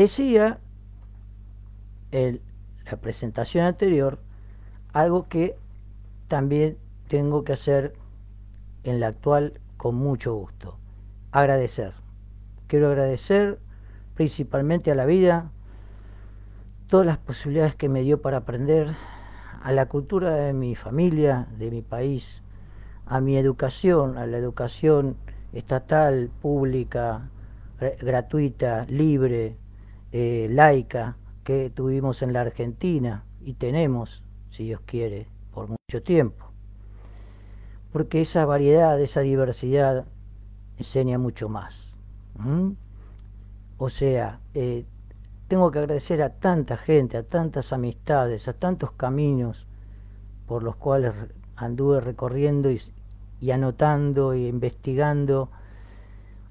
Decía en la presentación anterior algo que también tengo que hacer en la actual con mucho gusto. Agradecer. Quiero agradecer principalmente a la vida todas las posibilidades que me dio para aprender, a la cultura de mi familia, de mi país, a mi educación, a la educación estatal, pública, gratuita, libre, eh, laica que tuvimos en la Argentina y tenemos, si Dios quiere, por mucho tiempo. Porque esa variedad, esa diversidad enseña mucho más. O sea, eh, tengo que agradecer a tanta gente, a tantas amistades, a tantos caminos por los cuales anduve recorriendo y, y anotando y e investigando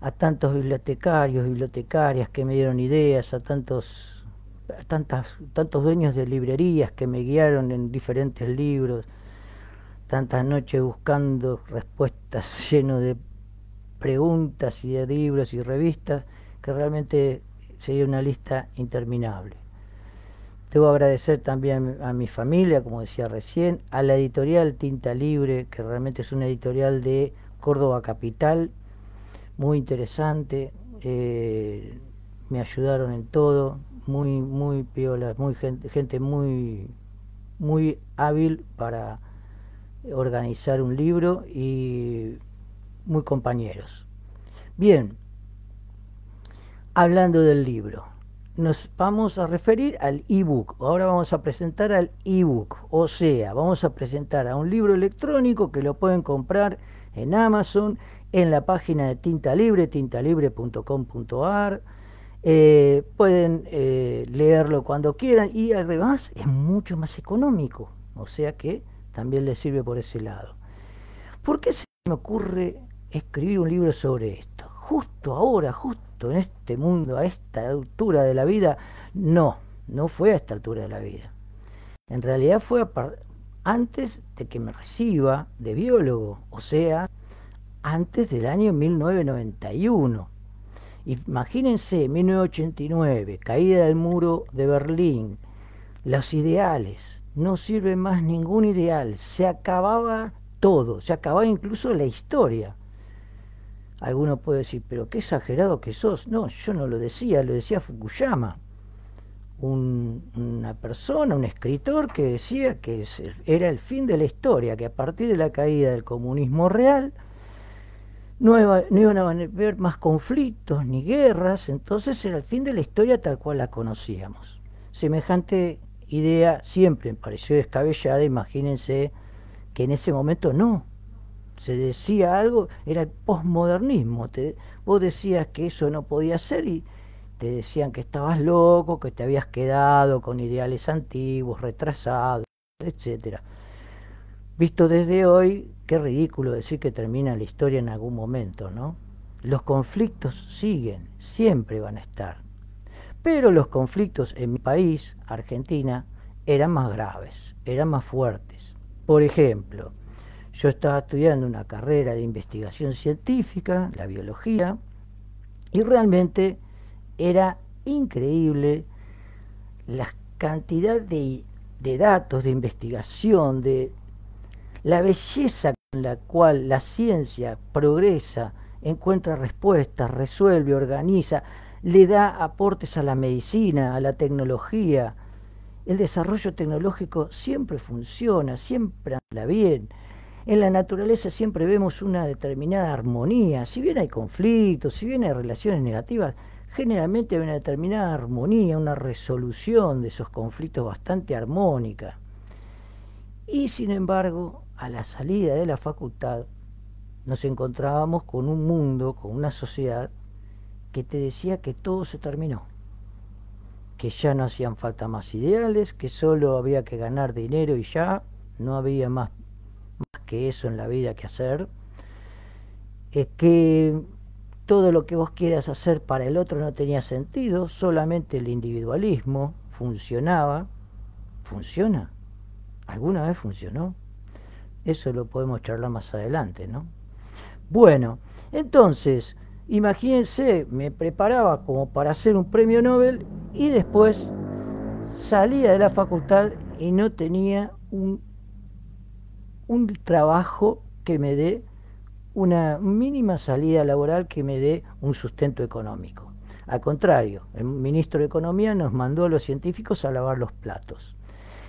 a tantos bibliotecarios, bibliotecarias que me dieron ideas, a tantos, tantas, tantos dueños de librerías que me guiaron en diferentes libros, tantas noches buscando respuestas lleno de preguntas y de libros y revistas, que realmente sería una lista interminable. Debo agradecer también a mi familia, como decía recién, a la editorial Tinta Libre, que realmente es una editorial de Córdoba Capital muy interesante, eh, me ayudaron en todo, muy, muy piola, muy gente, gente muy, muy hábil para organizar un libro y muy compañeros. Bien, hablando del libro, nos vamos a referir al ebook. Ahora vamos a presentar al ebook, o sea, vamos a presentar a un libro electrónico que lo pueden comprar en Amazon, en la página de Tinta Libre, tintalibre.com.ar. Eh, pueden eh, leerlo cuando quieran y además es mucho más económico, o sea que también les sirve por ese lado. ¿Por qué se me ocurre escribir un libro sobre esto? Justo ahora, justo en este mundo, a esta altura de la vida, no, no fue a esta altura de la vida. En realidad fue a, antes de que me reciba de biólogo, o sea, antes del año 1991. Imagínense, 1989, caída del muro de Berlín, los ideales, no sirve más ningún ideal, se acababa todo, se acababa incluso la historia. Alguno puede decir, pero qué exagerado que sos. No, yo no lo decía, lo decía Fukuyama una persona, un escritor que decía que era el fin de la historia, que a partir de la caída del comunismo real no, iban a haber más conflictos ni guerras, entonces era el fin de la historia tal cual la conocíamos. Semejante idea siempre me pareció descabellada, imagínense que en ese momento no. Se decía algo, era el posmodernismo. Vos decías que eso no podía ser y, te decían que estabas loco, que te habías quedado con ideales antiguos, retrasados, etcétera. Visto desde hoy, qué ridículo decir que termina la historia en algún momento, ¿no? Los conflictos siguen, siempre van a estar. Pero los conflictos en mi país, Argentina, eran más graves, eran más fuertes. Por ejemplo, yo estaba estudiando una carrera de investigación científica, la biología, y realmente era increíble la cantidad de, datos, de investigación, de la belleza con la cual la ciencia progresa, encuentra respuestas, resuelve, organiza, le da aportes a la medicina, a la tecnología. El desarrollo tecnológico siempre funciona, siempre anda bien. En la naturaleza siempre vemos una determinada armonía. Si bien hay conflictos, si bien hay relaciones negativas, generalmente hay una determinada armonía, una resolución de esos conflictos bastante armónica. Y sin embargo, a la salida de la facultad nos encontrábamos con un mundo, con una sociedad que te decía que todo se terminó, que ya no hacían falta más ideales, que solo había que ganar dinero y ya no había más, que eso en la vida que hacer, que todo lo que vos quieras hacer para el otro no tenía sentido, solamente el individualismo funcionaba. ¿Funciona? ¿Alguna vez funcionó? Eso lo podemos charlar más adelante, ¿no? Bueno, entonces, imagínense, me preparaba como para hacer un premio Nobel y después salía de la facultad y no tenía un, un trabajo que me dé una mínima salida laboral que me dé un sustento económico. Al contrario, el ministro de Economía nos mandó a los científicos a lavar los platos.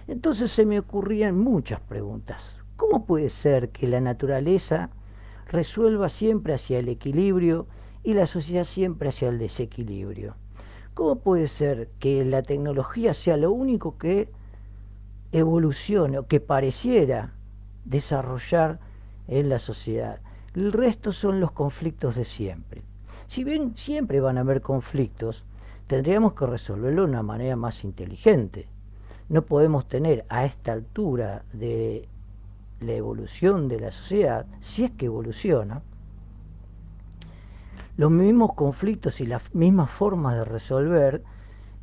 Entonces se me ocurrían muchas preguntas. ¿Cómo puede ser que la naturaleza resuelva siempre hacia el equilibrio y la sociedad siempre hacia el desequilibrio? ¿Cómo puede ser que la tecnología sea lo único que evolucione o que pareciera desarrollar en la sociedad? El resto son los conflictos de siempre. Si bien siempre van a haber conflictos, tendríamos que resolverlo de una manera más inteligente. No podemos tener a esta altura de la evolución de la sociedad, si es que evoluciona, los mismos conflictos y las mismas formas de resolver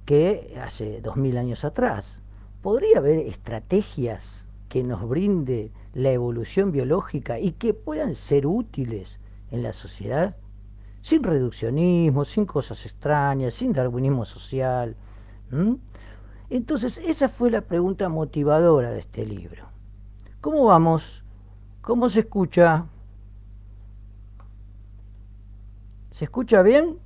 que hace dos mil años atrás. ¿Podría haber estrategias que nos brinde la evolución biológica y que puedan ser útiles en la sociedad, sin reduccionismo, sin cosas extrañas, sin darwinismo social. Entonces, esa fue la pregunta motivadora de este libro. ¿Cómo vamos? ¿Cómo se escucha? ¿Se escucha bien?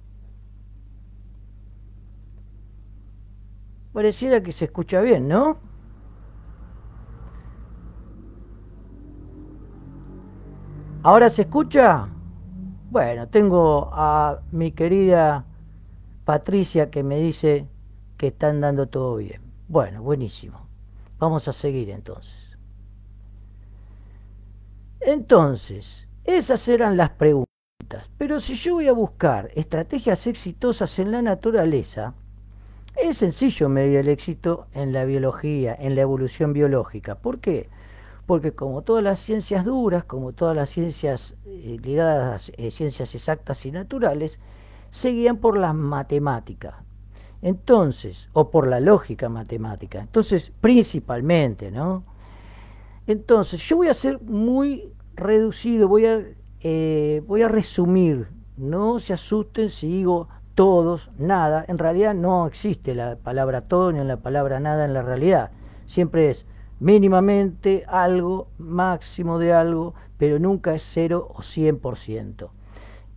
Pareciera que se escucha bien, ¿no? ¿Ahora se escucha? Bueno, tengo a mi querida Patricia que me dice que están dando todo bien. Bueno, buenísimo. Vamos a seguir entonces. Entonces, esas eran las preguntas. Pero si yo voy a buscar estrategias exitosas en la naturaleza, es sencillo medir el éxito en la biología, en la evolución biológica. ¿Por qué? porque como todas las ciencias duras, como todas las ciencias eh, ligadas a eh, ciencias exactas y naturales, seguían por la matemática Entonces, o por la lógica matemática. Entonces, principalmente, ¿no? Entonces, yo voy a ser muy reducido, voy a, eh, voy a resumir. No se asusten si digo todos, nada. En realidad no existe la palabra todo ni la palabra nada en la realidad. Siempre es mínimamente algo, máximo de algo, pero nunca es cero o 100%.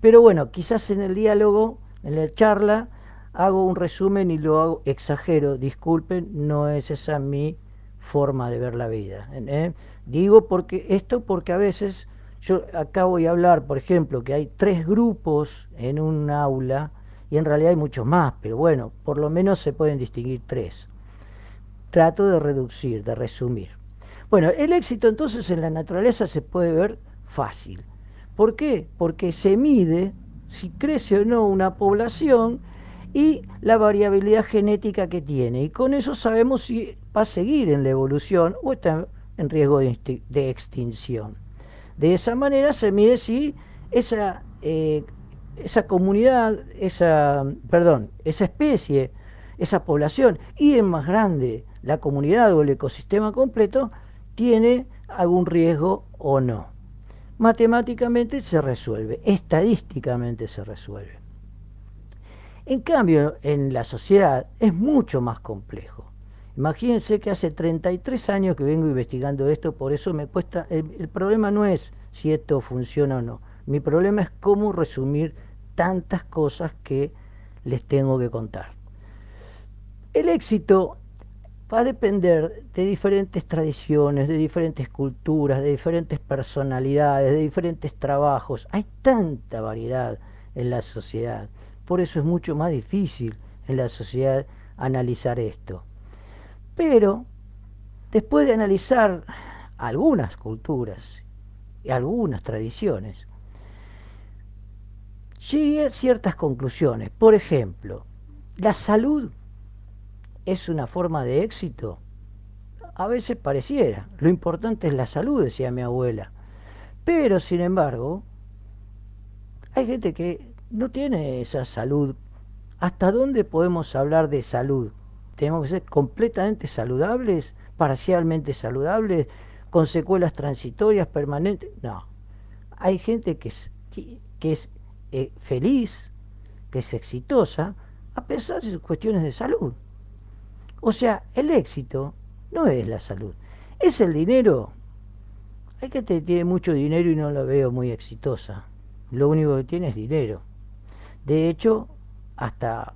Pero bueno, quizás en el diálogo, en la charla, hago un resumen y lo hago, exagero, disculpen, no es esa mi forma de ver la vida. ¿eh? ¿Eh? Digo porque esto porque a veces yo acá voy a hablar, por ejemplo, que hay tres grupos en un aula y en realidad hay muchos más, pero bueno, por lo menos se pueden distinguir tres trato de reducir, de resumir. Bueno, el éxito entonces en la naturaleza se puede ver fácil. ¿Por qué? Porque se mide si crece o no una población y la variabilidad genética que tiene. Y con eso sabemos si va a seguir en la evolución o está en riesgo de, extinción. De esa manera se mide si esa, eh, esa comunidad, esa, perdón, esa especie, esa población, y es más grande, la comunidad o el ecosistema completo tiene algún riesgo o no. Matemáticamente se resuelve, estadísticamente se resuelve. En cambio, en la sociedad es mucho más complejo. Imagínense que hace 33 años que vengo investigando esto, por eso me cuesta, el, problema no es si esto funciona o no, mi problema es cómo resumir tantas cosas que les tengo que contar. El éxito va a depender de diferentes tradiciones, de diferentes culturas, de diferentes personalidades, de diferentes trabajos. Hay tanta variedad en la sociedad. Por eso es mucho más difícil en la sociedad analizar esto. Pero después de analizar algunas culturas y algunas tradiciones, llegué a ciertas conclusiones. Por ejemplo, la salud es una forma de éxito? A veces pareciera. Lo importante es la salud, decía mi abuela. Pero, sin embargo, hay gente que no tiene esa salud. ¿Hasta dónde podemos hablar de salud? Tenemos que ser completamente saludables, parcialmente saludables, con secuelas transitorias permanentes. No. Hay gente que es, que es eh, feliz, que es exitosa, a pesar de sus cuestiones de salud. O sea, el éxito no es la salud, es el dinero. Hay que tiene mucho dinero y no la veo muy exitosa. Lo único que tiene es dinero. De hecho, hasta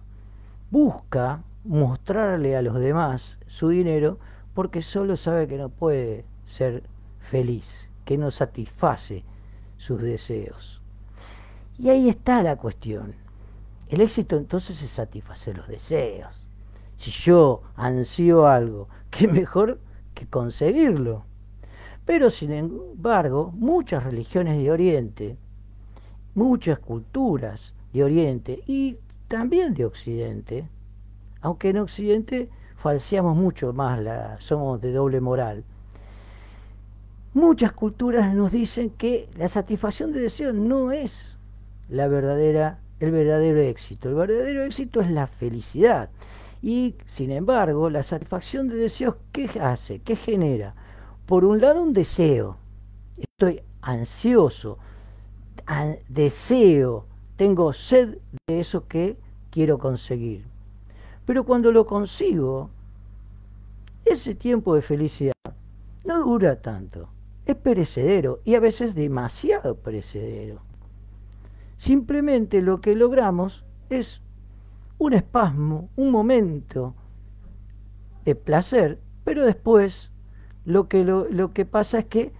busca mostrarle a los demás su dinero porque solo sabe que no puede ser feliz, que no satisface sus deseos. Y ahí está la cuestión. El éxito entonces es satisfacer los deseos si yo ansío algo, qué mejor que conseguirlo. Pero sin embargo, muchas religiones de Oriente, muchas culturas de Oriente y también de Occidente, aunque en Occidente falseamos mucho más, la, somos de doble moral. Muchas culturas nos dicen que la satisfacción de deseo no es la verdadera, el verdadero éxito. El verdadero éxito es la felicidad. Y sin embargo, la satisfacción de deseos, ¿qué hace? ¿Qué genera? Por un lado, un deseo. Estoy ansioso, deseo, tengo sed de eso que quiero conseguir. Pero cuando lo consigo, ese tiempo de felicidad no dura tanto. Es perecedero y a veces demasiado perecedero. Simplemente lo que logramos es un espasmo, un momento de placer, pero después lo que, lo, que pasa es que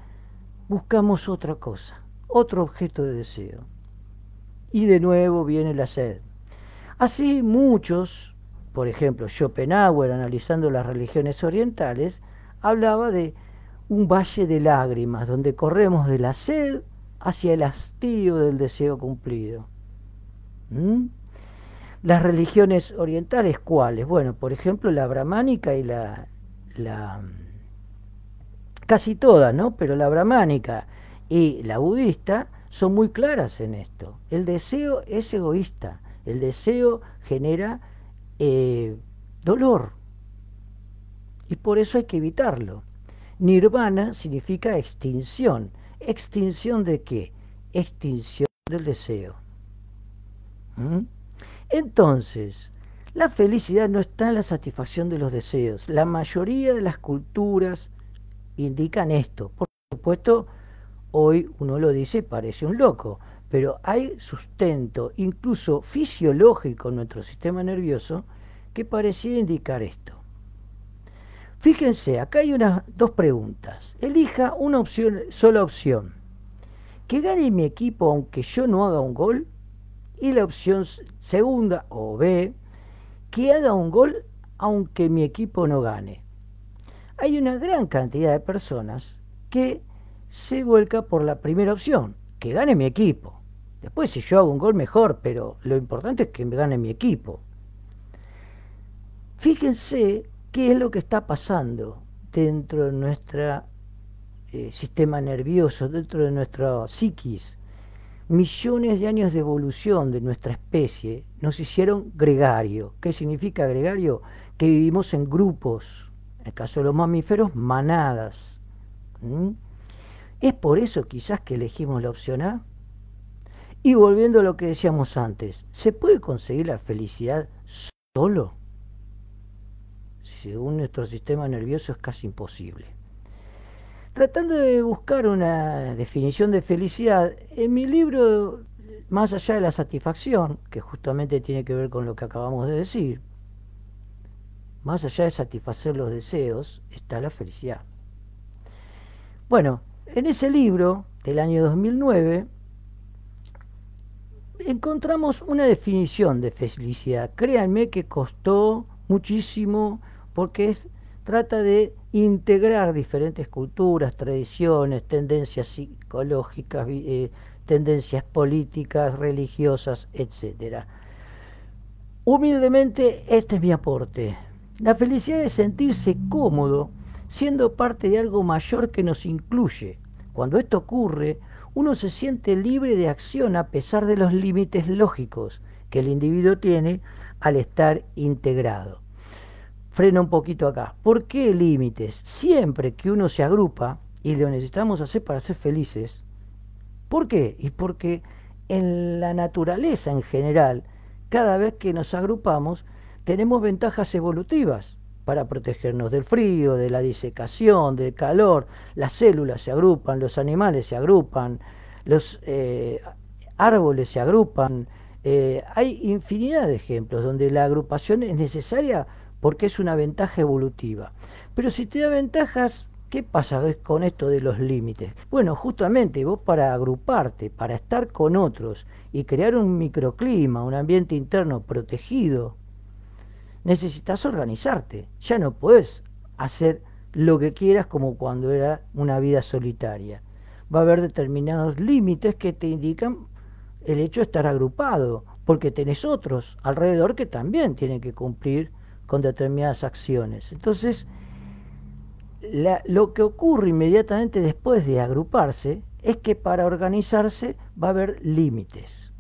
buscamos otra cosa, otro objeto de deseo. Y de nuevo viene la sed. Así muchos, por ejemplo Schopenhauer analizando las religiones orientales, hablaba de un valle de lágrimas donde corremos de la sed hacia el hastío del deseo cumplido. ¿Mm? Las religiones orientales, ¿cuáles? Bueno, por ejemplo, la brahmánica y la, la casi todas, ¿no? Pero la brahmánica y la budista son muy claras en esto. El deseo es egoísta, el deseo genera eh, dolor y por eso hay que evitarlo. Nirvana significa extinción. ¿Extinción de qué? Extinción del deseo. ¿Mm? Entonces, la felicidad no está en la satisfacción de los deseos. La mayoría de las culturas indican esto. Por supuesto, hoy uno lo dice, parece un loco, pero hay sustento, incluso fisiológico en nuestro sistema nervioso, que parecía indicar esto. Fíjense, acá hay unas dos preguntas. Elija una opción, sola opción. ¿Que gane mi equipo aunque yo no haga un gol? Y la opción segunda o B, que haga un gol aunque mi equipo no gane. Hay una gran cantidad de personas que se vuelca por la primera opción, que gane mi equipo. Después si yo hago un gol mejor, pero lo importante es que me gane mi equipo. Fíjense qué es lo que está pasando dentro de nuestro eh, sistema nervioso, dentro de nuestra psiquis millones de años de evolución de nuestra especie nos hicieron gregario. ¿Qué significa gregario? Que vivimos en grupos, en el caso de los mamíferos, manadas. Es por eso quizás que elegimos la opción A. Y volviendo a lo que decíamos antes, ¿se puede conseguir la felicidad solo? Según nuestro sistema nervioso es casi imposible tratando de buscar una definición de felicidad, en mi libro, más allá de la satisfacción, que justamente tiene que ver con lo que acabamos de decir, más allá de satisfacer los deseos, está la felicidad. Bueno, en ese libro del año 2009, encontramos una definición de felicidad. Créanme que costó muchísimo porque es trata de integrar diferentes culturas, tradiciones, tendencias psicológicas, eh, tendencias políticas, religiosas, etc. Humildemente, este es mi aporte. La felicidad de sentirse cómodo siendo parte de algo mayor que nos incluye. Cuando esto ocurre, uno se siente libre de acción a pesar de los límites lógicos que el individuo tiene al estar integrado frena un poquito acá. ¿Por qué límites? Siempre que uno se agrupa y lo necesitamos hacer para ser felices. ¿Por qué? Y porque en la naturaleza en general, cada vez que nos agrupamos, tenemos ventajas evolutivas para protegernos del frío, de la disecación, del calor. Las células se agrupan, los animales se agrupan, los eh, árboles se agrupan. Eh, hay infinidad de ejemplos donde la agrupación es necesaria porque es una ventaja evolutiva. Pero si te da ventajas, ¿qué pasa con esto de los límites? Bueno, justamente vos para agruparte, para estar con otros y crear un microclima, un ambiente interno protegido, necesitas organizarte. Ya no puedes hacer lo que quieras como cuando era una vida solitaria. Va a haber determinados límites que te indican el hecho de estar agrupado, porque tenés otros alrededor que también tienen que cumplir con determinadas acciones. Entonces, lo que ocurre inmediatamente después de agruparse es que para organizarse va a haber límites.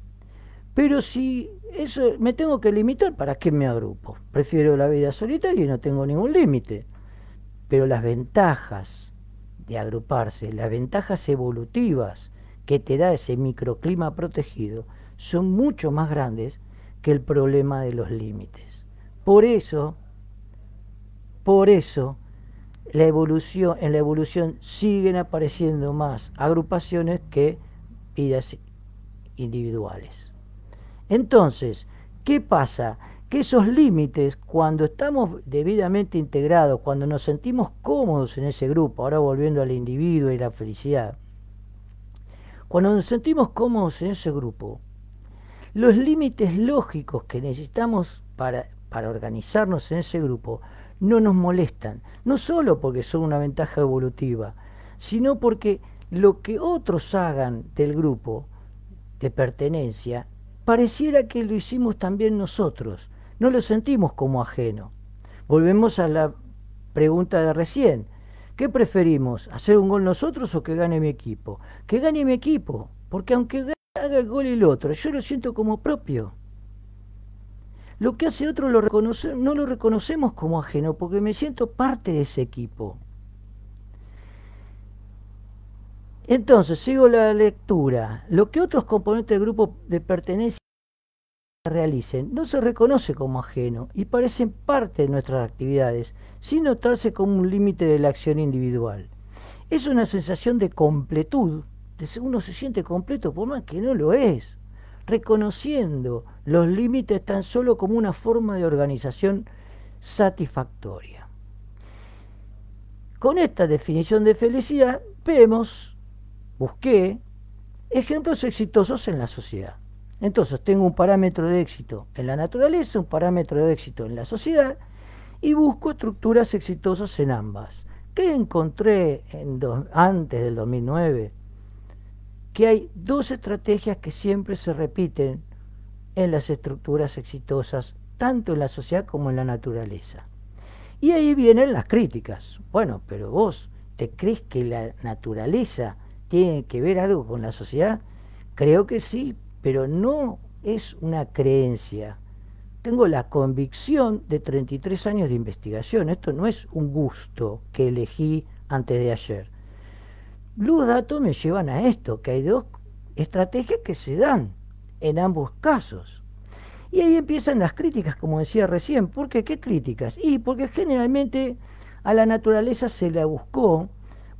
Pero si eso me tengo que limitar, ¿para qué me agrupo? Prefiero la vida solitaria y no tengo ningún límite. Pero las ventajas de agruparse, las ventajas evolutivas que te da ese microclima protegido, son mucho más grandes que el problema de los límites. Por eso, por eso, la evolución, en la evolución siguen apareciendo más agrupaciones que vidas individuales. Entonces, ¿qué pasa? Que esos límites, cuando estamos debidamente integrados, cuando nos sentimos cómodos en ese grupo, ahora volviendo al individuo y la felicidad, cuando nos sentimos cómodos en ese grupo, los límites lógicos que necesitamos para, para organizarnos en ese grupo no nos molestan, no solo porque son una ventaja evolutiva, sino porque lo que otros hagan del grupo de pertenencia pareciera que lo hicimos también nosotros, no lo sentimos como ajeno. Volvemos a la pregunta de recién. ¿Qué preferimos? ¿Hacer un gol nosotros o que gane mi equipo? Que gane mi equipo, porque aunque haga el gol el otro, yo lo siento como propio. Lo que hace otro no lo reconocemos como ajeno porque me siento parte de ese equipo. Entonces, sigo la lectura. Lo que otros componentes del grupo de pertenencia realicen no se reconoce como ajeno y parecen parte de nuestras actividades, sin notarse como un límite de la acción individual. Es una sensación de completud, de, uno se siente completo por más que no lo es reconociendo los límites tan solo como una forma de organización satisfactoria. Con esta definición de felicidad vemos, busqué, ejemplos exitosos en la sociedad. Entonces tengo un parámetro de éxito en la naturaleza, un parámetro de éxito en la sociedad y busco estructuras exitosas en ambas. ¿Qué encontré antes del 2009? que hay dos estrategias que siempre se repiten en las estructuras exitosas, tanto en la sociedad como en la naturaleza. Y ahí vienen las críticas. Bueno, pero vos, ¿te crees que la naturaleza tiene que ver algo con la sociedad? Creo que sí, pero no es una creencia. Tengo la convicción de 33 años de investigación. Esto no es un gusto que elegí antes de ayer los datos me llevan a esto, que hay dos estrategias que se dan en ambos casos. Y ahí empiezan las críticas, como decía recién. ¿Por qué? ¿Qué críticas? Y porque generalmente a la naturaleza se la buscó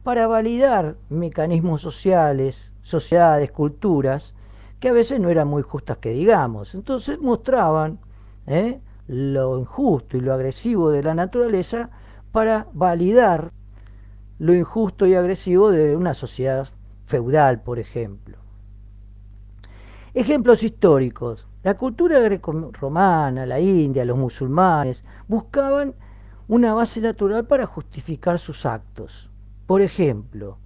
para validar mecanismos sociales, sociedades, culturas, que a veces no eran muy justas que digamos. Entonces mostraban ¿eh? lo injusto y lo agresivo de la naturaleza para validar lo injusto y agresivo de una sociedad feudal, por ejemplo. Ejemplos históricos. La cultura grecorromana, romana la India, los musulmanes buscaban una base natural para justificar sus actos. Por ejemplo,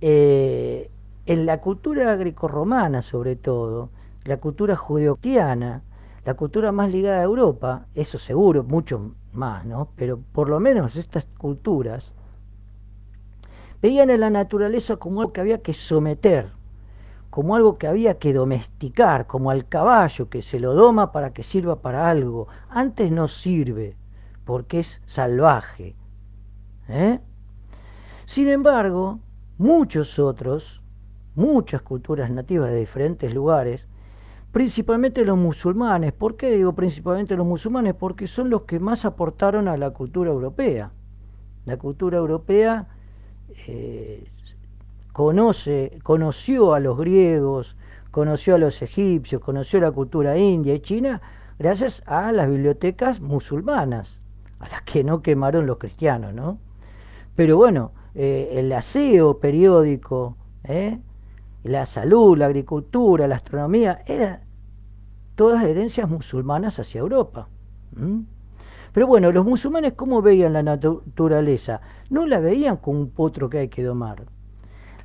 eh, en la cultura grecorromana, sobre todo, la cultura judeoctiana, la cultura más ligada a Europa, eso seguro, mucho más, ¿no? Pero por lo menos estas culturas Veían a la naturaleza como algo que había que someter, como algo que había que domesticar, como al caballo que se lo doma para que sirva para algo. Antes no sirve, porque es salvaje. ¿eh? Sin embargo, muchos otros, muchas culturas nativas de diferentes lugares, principalmente los musulmanes. ¿Por qué digo principalmente los musulmanes? Porque son los que más aportaron a la cultura europea. La cultura europea eh, conoce, conoció a los griegos, conoció a los egipcios, conoció la cultura india y china, gracias a las bibliotecas musulmanas, a las que no quemaron los cristianos, ¿no? Pero bueno, eh, el aseo periódico, ¿eh? la salud, la agricultura, la astronomía, eran todas herencias musulmanas hacia Europa. Pero bueno, los musulmanes, ¿cómo veían la naturaleza? no la veían como un potro que hay que domar.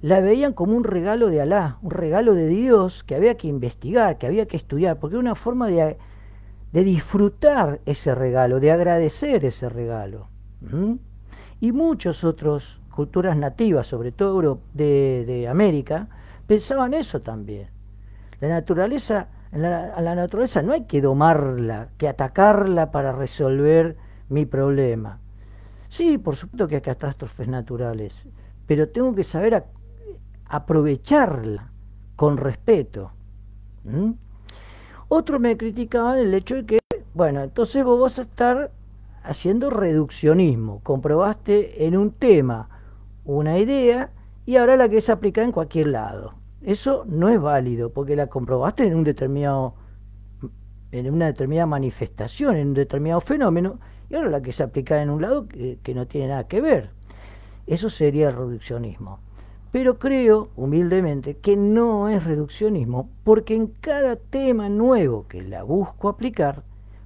La veían como un regalo de Alá, un regalo de Dios que había que investigar, que había que estudiar, porque era una forma de, disfrutar ese regalo, de agradecer ese regalo. Y muchas otras culturas nativas, sobre todo de, América, pensaban eso también. La naturaleza, a la naturaleza no hay que domarla, que atacarla para resolver mi problema. Sí, por supuesto que hay catástrofes naturales, pero tengo que saber aprovecharla con respeto. Otro Otros me criticaban el hecho de que, bueno, entonces vos vas a estar haciendo reduccionismo, comprobaste en un tema una idea y ahora la querés aplicar en cualquier lado. Eso no es válido porque la comprobaste en un determinado en una determinada manifestación, en un determinado fenómeno y ahora la se aplica en un lado que, que no tiene nada que ver. Eso sería el reduccionismo. Pero creo, humildemente, que no es reduccionismo porque en cada tema nuevo que la busco aplicar,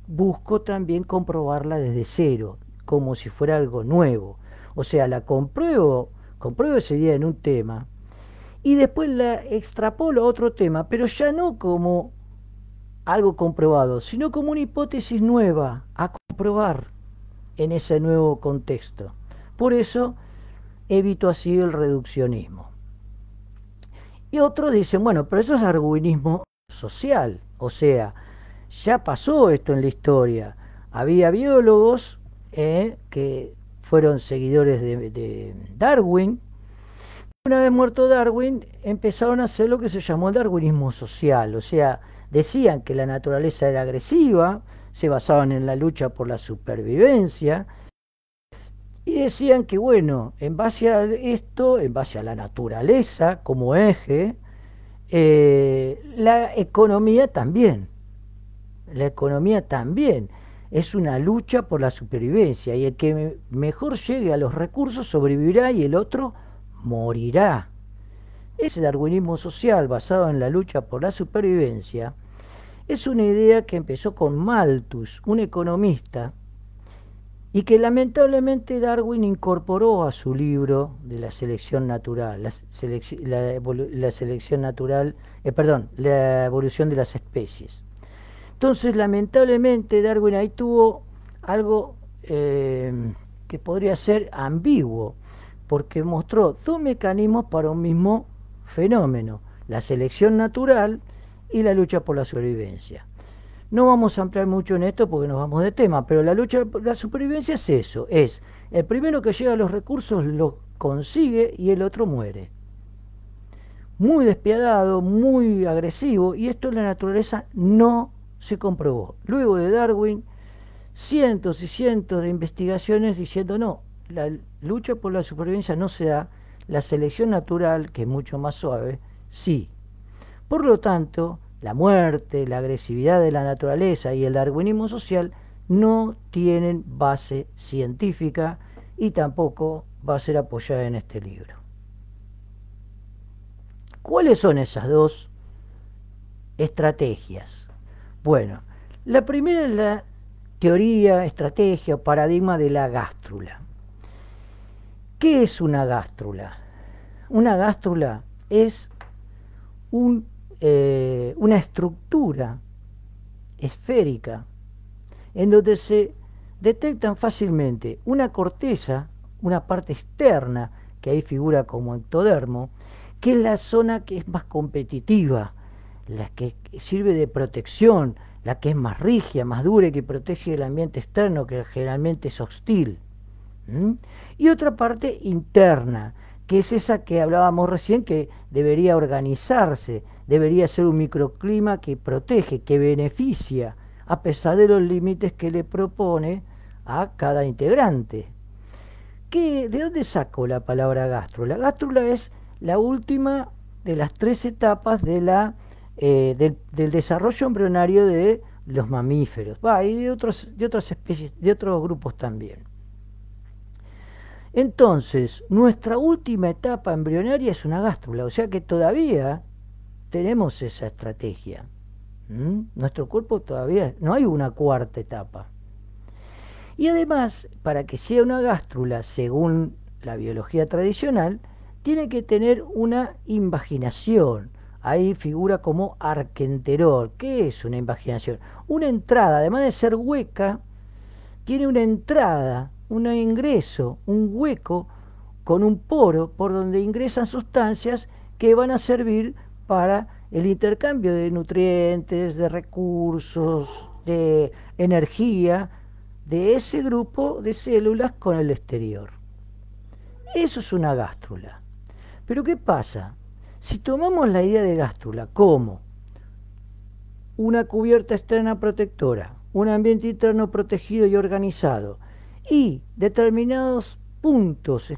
busco también comprobarla desde cero, como si fuera algo nuevo. O sea, la compruebo, compruebo ese día en un tema y después la extrapolo a otro tema, pero ya no como algo comprobado, sino como una hipótesis nueva a comprobar en ese nuevo contexto. Por eso, Evito así el reduccionismo. Y otros dicen, bueno, pero eso es darwinismo social, o sea, ya pasó esto en la historia. Había biólogos eh, que fueron seguidores de, de Darwin. Una vez muerto Darwin, empezaron a hacer lo que se llamó el darwinismo social, o sea, decían que la naturaleza era agresiva, se basaban en la lucha por la supervivencia y decían que bueno, en base a esto, en base a la naturaleza como eje, eh, la economía también, la economía también es una lucha por la supervivencia y el que mejor llegue a los recursos sobrevivirá y el otro morirá. Ese darwinismo social basado en la lucha por la supervivencia es una idea que empezó con Malthus, un economista, y que lamentablemente Darwin incorporó a su libro de la selección natural, la, selección natural, eh, perdón, la evolución de las especies. Entonces, lamentablemente, Darwin ahí tuvo algo eh, que podría ser ambiguo, porque mostró dos mecanismos para un mismo fenómeno, la selección natural y la lucha por la supervivencia, No vamos a ampliar mucho en esto porque nos vamos de tema, pero la lucha por la supervivencia es eso, es el primero que llega a los recursos lo consigue y el otro muere. Muy despiadado, muy agresivo, y esto en la naturaleza no se comprobó. Luego de Darwin, cientos y cientos de investigaciones diciendo no, la lucha por la supervivencia no se da, la selección natural, que es mucho más suave, sí. Por lo tanto, la muerte, la agresividad de la naturaleza y el darwinismo social no tienen base científica y tampoco va a ser apoyada en este libro. ¿Cuáles son esas dos estrategias? Bueno, la primera es la teoría, estrategia, o paradigma de la gástrula. ¿Qué es una gástrula? Una gástrula es un eh, una estructura esférica en donde se detectan fácilmente una corteza, una parte externa, que ahí figura como ectodermo, que es la zona que es más competitiva, la que sirve de protección, la que es más rígida, más dura y que protege el ambiente externo, que generalmente es hostil. Y otra parte interna, que es esa que hablábamos recién, que debería organizarse, debería ser un microclima que protege, que beneficia, a pesar de los límites que le propone a cada integrante. ¿Qué, ¿De dónde saco la palabra gástrula? Gástrula es la última de las tres etapas de la, eh, del, desarrollo embrionario de los mamíferos y otros, de otras especies, de otros grupos también. Entonces, nuestra última etapa embrionaria es una gástrula, o sea que todavía tenemos esa estrategia. Nuestro cuerpo todavía no hay una cuarta etapa. Y además, para que sea una gástrula, según la biología tradicional, tiene que tener una invaginación. Ahí figura como arquenterol. ¿Qué es una invaginación? Una entrada, además de ser hueca, tiene una entrada, un ingreso, un hueco con un poro por donde ingresan sustancias que van a servir para el intercambio de nutrientes, de recursos, de energía de ese grupo de células con el exterior. Eso es una gástrula. Pero ¿qué pasa? Si tomamos la idea de gástrula como una cubierta externa protectora, un ambiente interno protegido y organizado, y determinados puntos,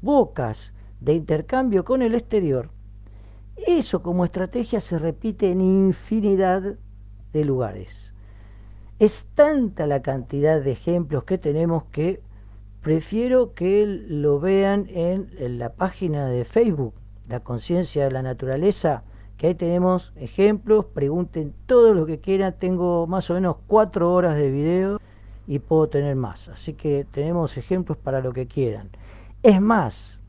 bocas de intercambio con el exterior, eso como estrategia se repite en infinidad de lugares. Es tanta la cantidad de ejemplos que tenemos que prefiero que lo vean en, la página de Facebook, La Conciencia de la Naturaleza, que ahí tenemos ejemplos, pregunten todo lo que quieran, tengo más o menos cuatro horas de video y puedo tener más, así que tenemos ejemplos para lo que quieran. Es más,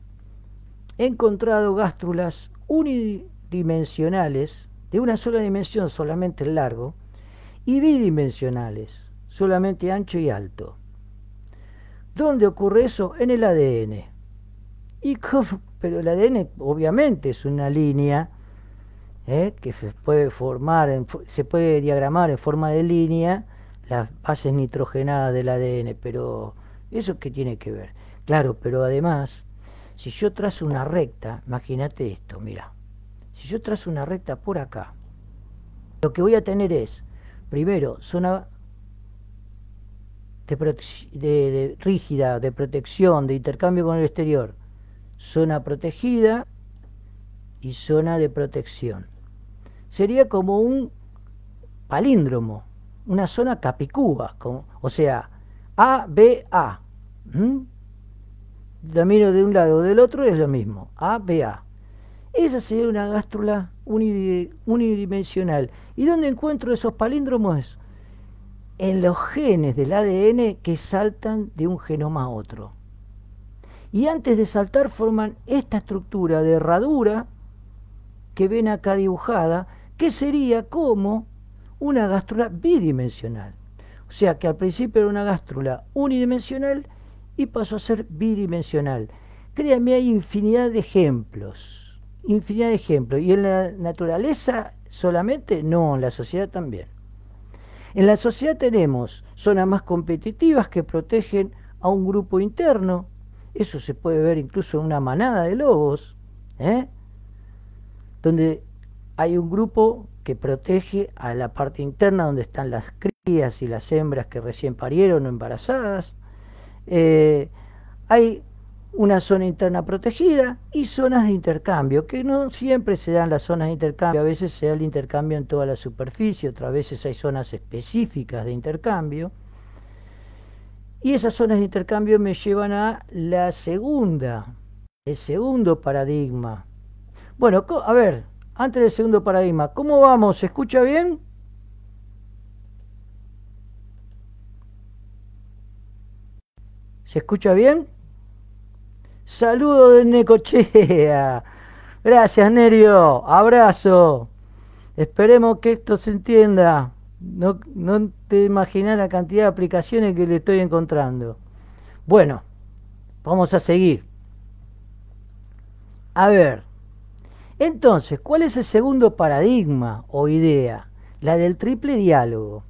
he encontrado gástrulas unidimensionales, de una sola dimensión, solamente el largo, y bidimensionales, solamente ancho y alto. ¿Dónde ocurre eso? En el ADN. ¿Y Pero el ADN obviamente es una línea ¿eh? que se puede formar, se puede diagramar en forma de línea las bases nitrogenadas del ADN, pero ¿eso que tiene que ver? Claro, pero además si yo trazo una recta, imagínate esto, mira. Si yo trazo una recta por acá, lo que voy a tener es, primero, zona de, rígida, de protección, de intercambio con el exterior, zona protegida y zona de protección. Sería como un palíndromo, una zona capicúa, o sea, A, B, A la de un lado o del otro, es lo mismo, A, B, A. Esa sería una gástrula unidimensional. ¿Y dónde encuentro esos palíndromos? En los genes del ADN que saltan de un genoma a otro. Y antes de saltar forman esta estructura de herradura que ven acá dibujada, que sería como una gástrula bidimensional. O sea que al principio era una gástrula unidimensional y pasó a ser bidimensional. Créanme, hay infinidad de ejemplos, infinidad de ejemplos. Y en la naturaleza solamente, no, en la sociedad también. En la sociedad tenemos zonas más competitivas que protegen a un grupo interno. Eso se puede ver incluso en una manada de lobos, ¿eh? donde hay un grupo que protege a la parte interna donde están las crías y las hembras que recién parieron o embarazadas. Eh, hay una zona interna protegida y zonas de intercambio, que no siempre se dan las zonas de intercambio, a veces se da el intercambio en toda la superficie, otras veces hay zonas específicas de intercambio. Y esas zonas de intercambio me llevan a la segunda, el segundo paradigma. Bueno, a ver, antes del segundo paradigma, ¿cómo vamos? ¿Se escucha bien? ¿Se escucha bien? Saludo de Necochea. Gracias, Nerio. Abrazo. Esperemos que esto se entienda. No, no te imaginas la cantidad de aplicaciones que le estoy encontrando. Bueno, vamos a seguir. A ver, entonces, ¿cuál es el segundo paradigma o idea? La del triple diálogo.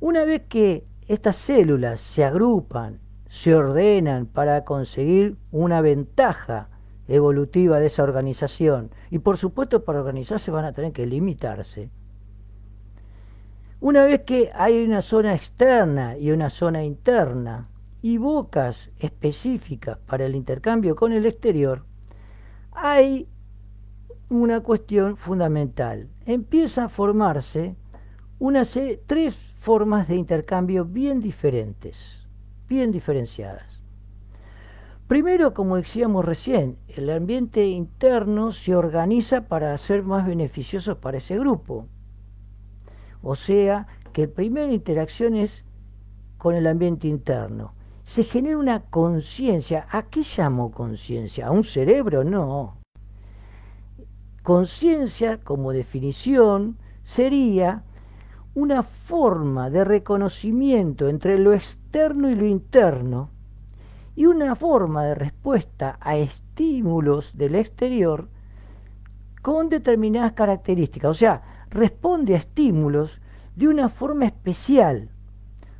Una vez que estas células se agrupan se ordenan para conseguir una ventaja evolutiva de esa organización. Y por supuesto para organizarse van a tener que limitarse. Una vez que hay una zona externa y una zona interna y bocas específicas para el intercambio con el exterior, hay una cuestión fundamental. Empieza a formarse tres formas de intercambio bien diferentes bien diferenciadas. Primero, como decíamos recién, el ambiente interno se organiza para ser más beneficiosos para ese grupo. O sea, que la primera interacción es con el ambiente interno. Se genera una conciencia. ¿A qué llamo conciencia? ¿A un cerebro? No. Conciencia, como definición, sería una forma de reconocimiento entre lo externo y lo interno, y una forma de respuesta a estímulos del exterior con determinadas características. O sea, responde a estímulos de una forma especial,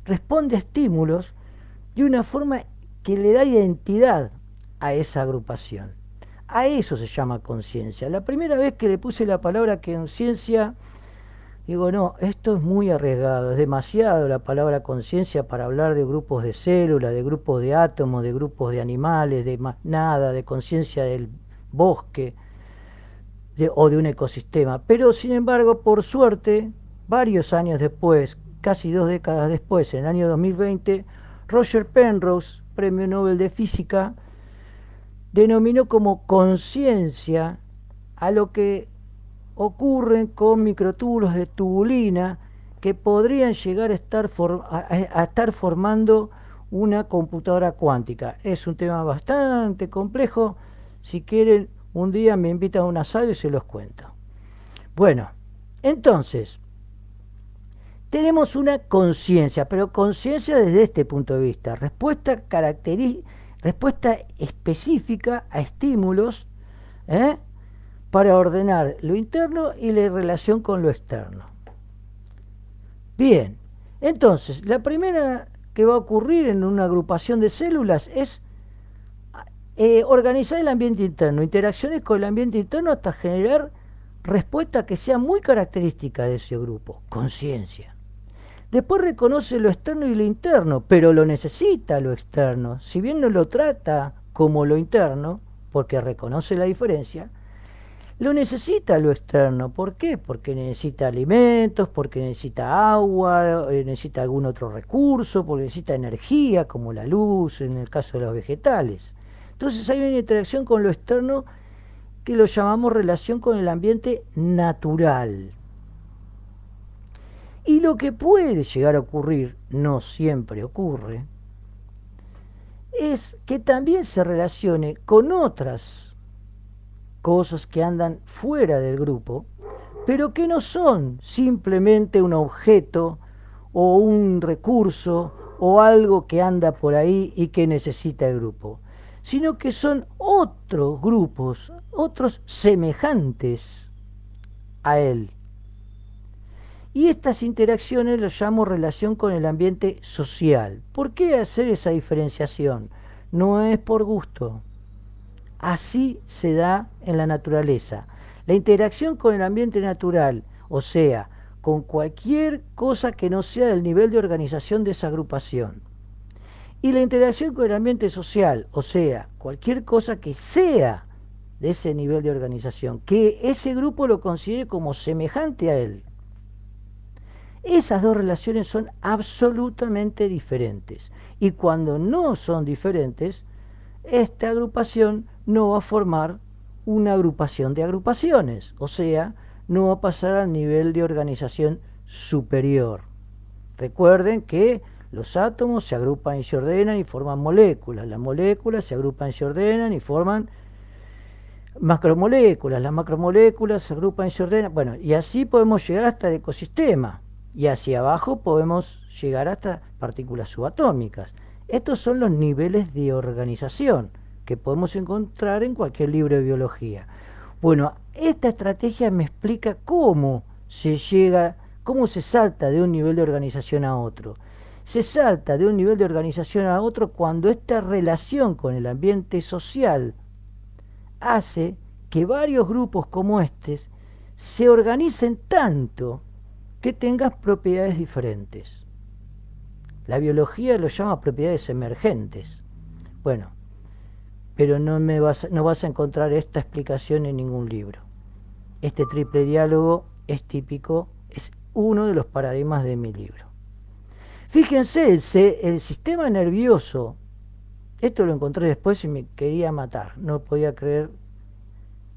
responde a estímulos de una forma que le da identidad a esa agrupación. A eso se llama conciencia. La primera vez que le puse la palabra conciencia Digo, no, esto es muy arriesgado, es demasiado la palabra conciencia para hablar de grupos de células, de grupos de átomos, de grupos de animales, de más nada, de conciencia del bosque o de un ecosistema. Pero sin embargo, por suerte, varios años después, casi dos décadas después, en el año 2020, Roger Penrose, premio Nobel de Física, denominó como conciencia a lo que ocurren con microtúbulos de tubulina que podrían llegar a estar, estar formando una computadora cuántica. Es un tema bastante complejo. Si quieren, un día me invitan a una asado y se los cuento. Bueno, entonces, tenemos una conciencia, pero conciencia desde este punto de vista. Respuesta, respuesta específica a estímulos ¿eh? para ordenar lo interno y la relación con lo externo. Bien, entonces, la primera que va a ocurrir en una agrupación de células es eh, organizar el ambiente interno, interacciones con el ambiente interno hasta generar respuesta que sea muy característica de ese grupo, conciencia. Después reconoce lo externo y lo interno, pero lo necesita lo externo. Si bien no lo trata como lo interno, porque reconoce la diferencia, lo necesita lo externo. ¿Por qué? Porque necesita alimentos, porque necesita agua, eh, necesita algún otro recurso, porque necesita energía, como la luz, en el caso de los vegetales. Entonces hay una interacción con lo externo que lo llamamos relación con el ambiente natural. Y lo que puede llegar a ocurrir, no siempre ocurre, es que también se relacione con otras cosas que andan fuera del grupo, pero que no son simplemente un objeto o un recurso o algo que anda por ahí y que necesita el grupo, sino que son otros grupos, otros semejantes a él. Y estas interacciones las llamo relación con el ambiente social. ¿Por qué hacer esa diferenciación? No es por gusto, Así se da en la naturaleza. La interacción con el ambiente natural, o sea, con cualquier cosa que no sea del nivel de organización de esa agrupación. Y la interacción con el ambiente social, o sea, cualquier cosa que sea de ese nivel de organización, que ese grupo lo considere como semejante a él. Esas dos relaciones son absolutamente diferentes. Y cuando no son diferentes, esta agrupación no va a formar una agrupación de agrupaciones, o sea, no va a pasar al nivel de organización superior. Recuerden que los átomos se agrupan y se ordenan y forman moléculas, las moléculas se agrupan y se ordenan y forman macromoléculas, las macromoléculas se agrupan y se ordenan, bueno, y así podemos llegar hasta el ecosistema, y hacia abajo podemos llegar hasta partículas subatómicas. Estos son los niveles de organización que podemos encontrar en cualquier libro de biología. Bueno, esta estrategia me explica cómo se llega, cómo se salta de un nivel de organización a otro. Se salta de un nivel de organización a otro cuando esta relación con el ambiente social hace que varios grupos como este se organicen tanto que tengas propiedades diferentes. La biología lo llama propiedades emergentes. Bueno, pero no, me vas, no vas a encontrar esta explicación en ningún libro. Este triple diálogo es típico, es uno de los paradigmas de mi libro. Fíjense, el, el sistema nervioso, esto lo encontré después y me quería matar, no podía creer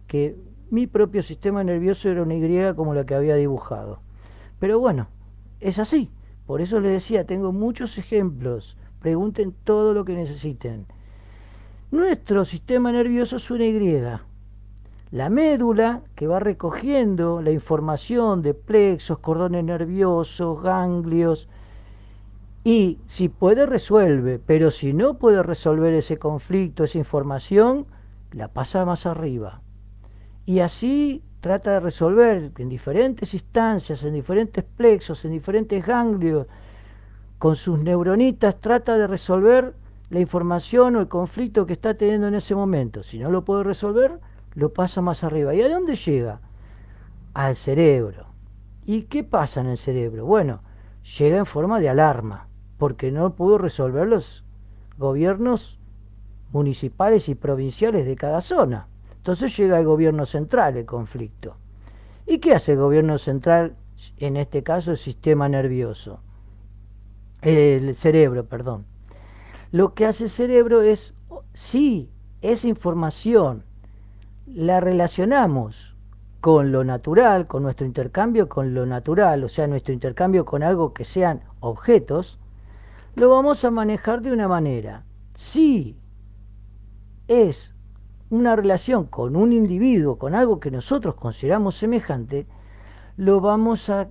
que mi propio sistema nervioso era una Y como la que había dibujado. Pero bueno, es así. Por eso les decía, tengo muchos ejemplos. Pregunten todo lo que necesiten. Nuestro sistema nervioso es una Y. La médula, que va recogiendo la información de plexos, cordones nerviosos, ganglios, y si puede resuelve, pero si no puede resolver ese conflicto, esa información, la pasa más arriba. Y así trata de resolver en diferentes instancias, en diferentes plexos, en diferentes ganglios, con sus neuronitas, trata de resolver la información o el conflicto que está teniendo en ese momento. Si no lo puede resolver, lo pasa más arriba. ¿Y a dónde llega? Al cerebro. ¿Y qué pasa en el cerebro? Bueno, llega en forma de alarma, porque no pudo resolver los gobiernos municipales y provinciales de cada zona. Entonces llega el gobierno central el conflicto. ¿Y qué hace el gobierno central, en este caso el sistema nervioso? El cerebro, perdón. Lo que hace el cerebro es, si esa información la relacionamos con lo natural, con nuestro intercambio con lo natural, o sea, nuestro intercambio con algo que sean objetos, lo vamos a manejar de una manera. Si es una relación con un individuo, con algo que nosotros consideramos semejante, lo vamos a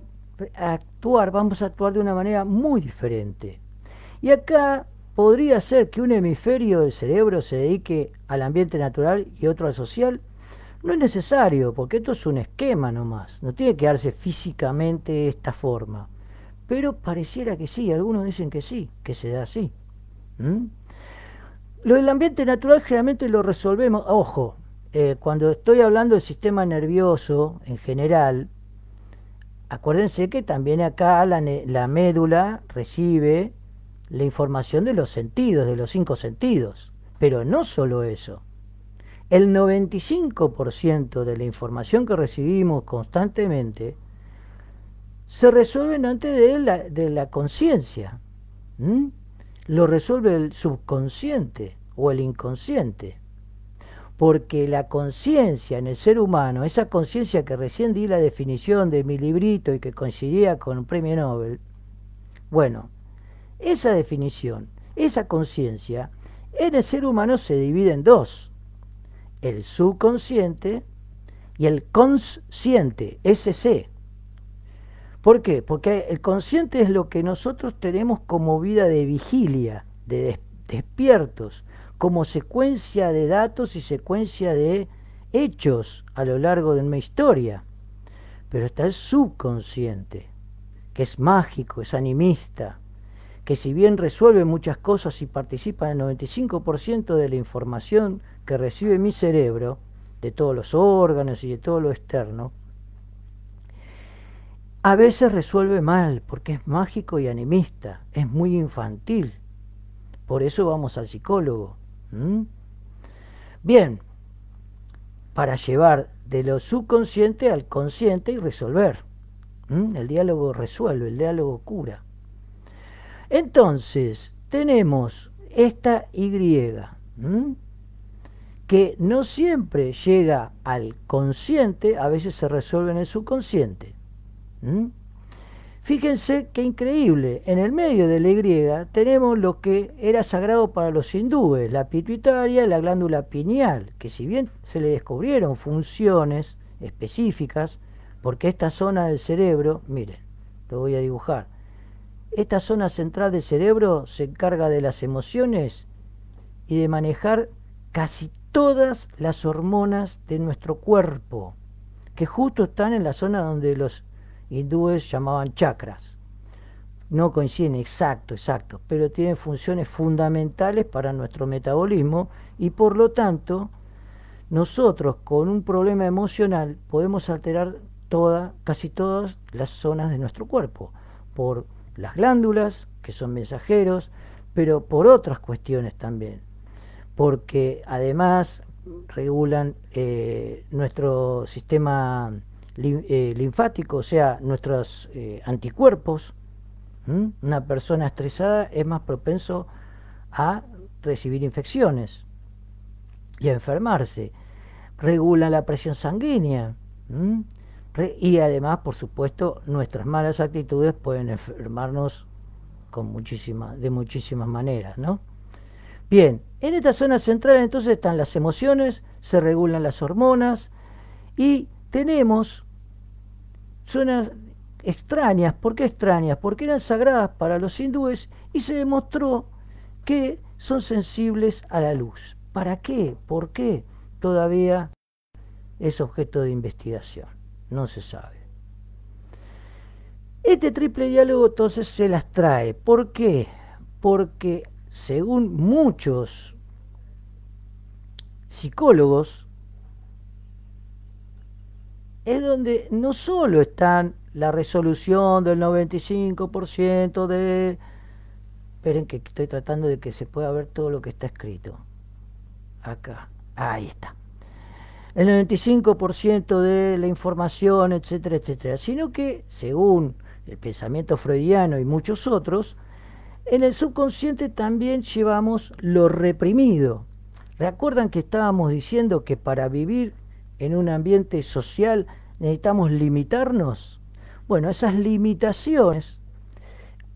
actuar, vamos a actuar de una manera muy diferente. Y acá podría ser que un hemisferio del cerebro se dedique al ambiente natural y otro al social. No es necesario, porque esto es un esquema nomás, no tiene que darse físicamente esta forma. Pero pareciera que sí, algunos dicen que sí, que se da así. ¿Mm? Lo del ambiente natural generalmente lo resolvemos, ojo, eh, cuando estoy hablando del sistema nervioso en general, acuérdense que también acá la médula recibe la información de los sentidos, de los cinco sentidos. Pero no solo eso. El 95% de la información que recibimos constantemente se resuelve antes de la, de la conciencia. Lo resuelve el subconsciente o el inconsciente. Porque la conciencia en el ser humano, esa conciencia que recién di la definición de mi librito y que coincidía con un premio Nobel, bueno, esa definición, esa conciencia, en el ser humano se divide en dos. El subconsciente y el consciente, SC. ¿Por qué? Porque el consciente es lo que nosotros tenemos como vida de vigilia, de despiertos, como secuencia de datos y secuencia de hechos a lo largo de una historia. Pero está el subconsciente, que es mágico, es animista, que si bien resuelve muchas cosas y participa en el 95% de la información que recibe mi cerebro, de todos los órganos y de todo lo externo, a veces resuelve mal porque es mágico y animista, es muy infantil. Por eso vamos al psicólogo. Bien, para llevar de lo subconsciente al consciente y resolver. El diálogo resuelve, el diálogo cura. Entonces, tenemos esta Y, que no siempre llega al consciente, a veces se resuelve en el subconsciente. Fíjense qué increíble, en el medio de la Y tenemos lo que era sagrado para los hindúes, la pituitaria y la glándula pineal, que si bien se le descubrieron funciones específicas, porque esta zona del cerebro, miren, lo voy a dibujar, esta zona central del cerebro se encarga de las emociones y de manejar casi todas las hormonas de nuestro cuerpo, que justo están en la zona donde los hindúes llamaban chakras. No coinciden exacto, exacto, pero tienen funciones fundamentales para nuestro metabolismo y por lo tanto nosotros con un problema emocional podemos alterar toda, casi todas las zonas de nuestro cuerpo por las glándulas, que son mensajeros, pero por otras cuestiones también, porque además regulan eh, nuestro sistema eh, linfático, o sea, nuestros eh, anticuerpos. Una persona estresada es más propenso a recibir infecciones y a enfermarse. Regula la presión sanguínea y además, por supuesto, nuestras malas actitudes pueden enfermarnos con de muchísimas maneras, ¿no? Bien, en esta zona central entonces están las emociones, se regulan las hormonas y tenemos zonas extrañas. ¿Por qué extrañas? Porque eran sagradas para los hindúes y se demostró que son sensibles a la luz. ¿Para qué? ¿Por qué? Todavía es objeto de investigación no se sabe. Este triple diálogo entonces se las trae. ¿Por qué? Porque según muchos psicólogos, es donde no solo están la resolución del 95% de... Esperen que estoy tratando de que se pueda ver todo lo que está escrito. Acá. Ahí está el 95% de la información, etcétera, etcétera, sino que, según el pensamiento freudiano y muchos otros, en el subconsciente también llevamos lo reprimido. ¿Recuerdan que estábamos diciendo que para vivir en un ambiente social necesitamos limitarnos? Bueno, esas limitaciones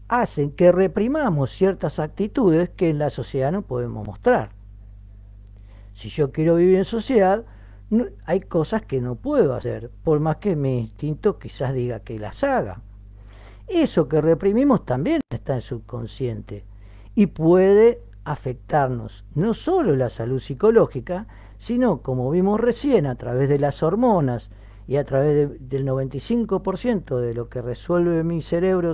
hacen que reprimamos ciertas actitudes que en la sociedad no podemos mostrar. Si yo quiero vivir en sociedad, hay cosas que no puedo hacer, por más que mi instinto quizás diga que las haga. Eso que reprimimos también está en subconsciente y puede afectarnos no solo la salud psicológica, sino como vimos recién a través de las hormonas y a través del 95% de lo que resuelve mi cerebro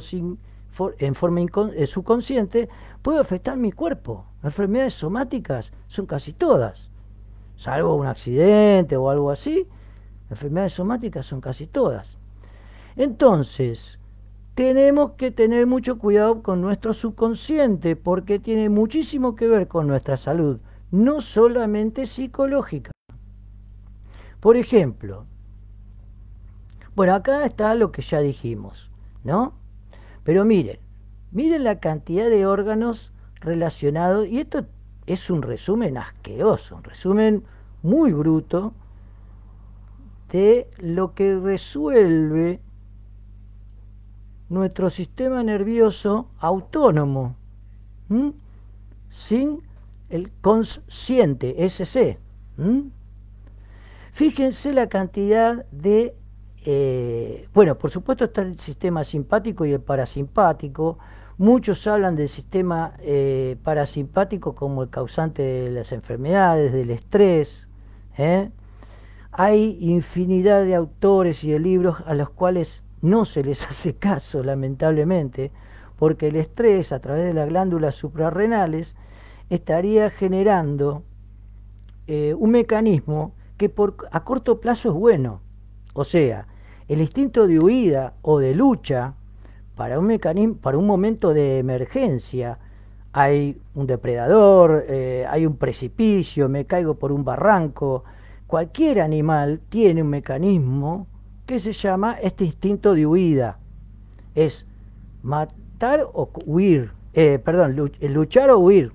en forma subconsciente, puede afectar mi cuerpo. enfermedades somáticas son casi todas salvo un accidente o algo así, enfermedades somáticas son casi todas. Entonces, tenemos que tener mucho cuidado con nuestro subconsciente porque tiene muchísimo que ver con nuestra salud, no solamente psicológica. Por ejemplo, bueno, acá está lo que ya dijimos, ¿no? Pero miren, miren la cantidad de órganos relacionados, y esto es un resumen asqueroso, un resumen muy bruto de lo que resuelve nuestro sistema nervioso autónomo, sin el consciente, SC. Fíjense la cantidad de... Eh, bueno, por supuesto está el sistema simpático y el parasimpático, Muchos hablan del sistema eh, parasimpático como el causante de las enfermedades, del estrés. ¿eh? Hay infinidad de autores y de libros a los cuales no se les hace caso, lamentablemente, porque el estrés a través de las glándulas suprarrenales estaría generando eh, un mecanismo que a corto plazo es bueno. O sea, el instinto de huida o de lucha para un mecanismo, para un momento de emergencia. Hay un depredador, eh, hay un precipicio, me caigo por un barranco. Cualquier animal tiene un mecanismo que se llama este instinto de huida. Es matar o huir, eh, perdón, luchar o huir.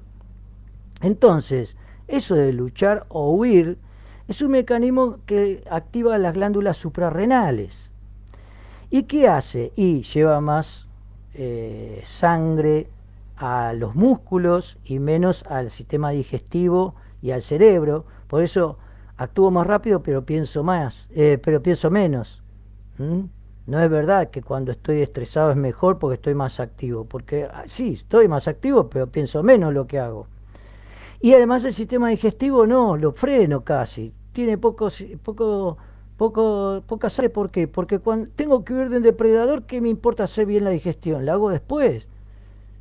Entonces, eso de luchar o huir es un mecanismo que activa las glándulas suprarrenales. ¿Y qué hace? Y lleva más eh, sangre a los músculos y menos al sistema digestivo y al cerebro. Por eso actúo más rápido, pero pienso más, eh, pero pienso menos. No es verdad que cuando estoy estresado es mejor porque estoy más activo, porque ah, sí, estoy más activo, pero pienso menos lo que hago. Y además el sistema digestivo no, lo freno casi. Tiene poco poco, poca sale, ¿por qué? Porque cuando tengo que huir de un depredador, ¿qué me importa hacer bien la digestión? La hago después.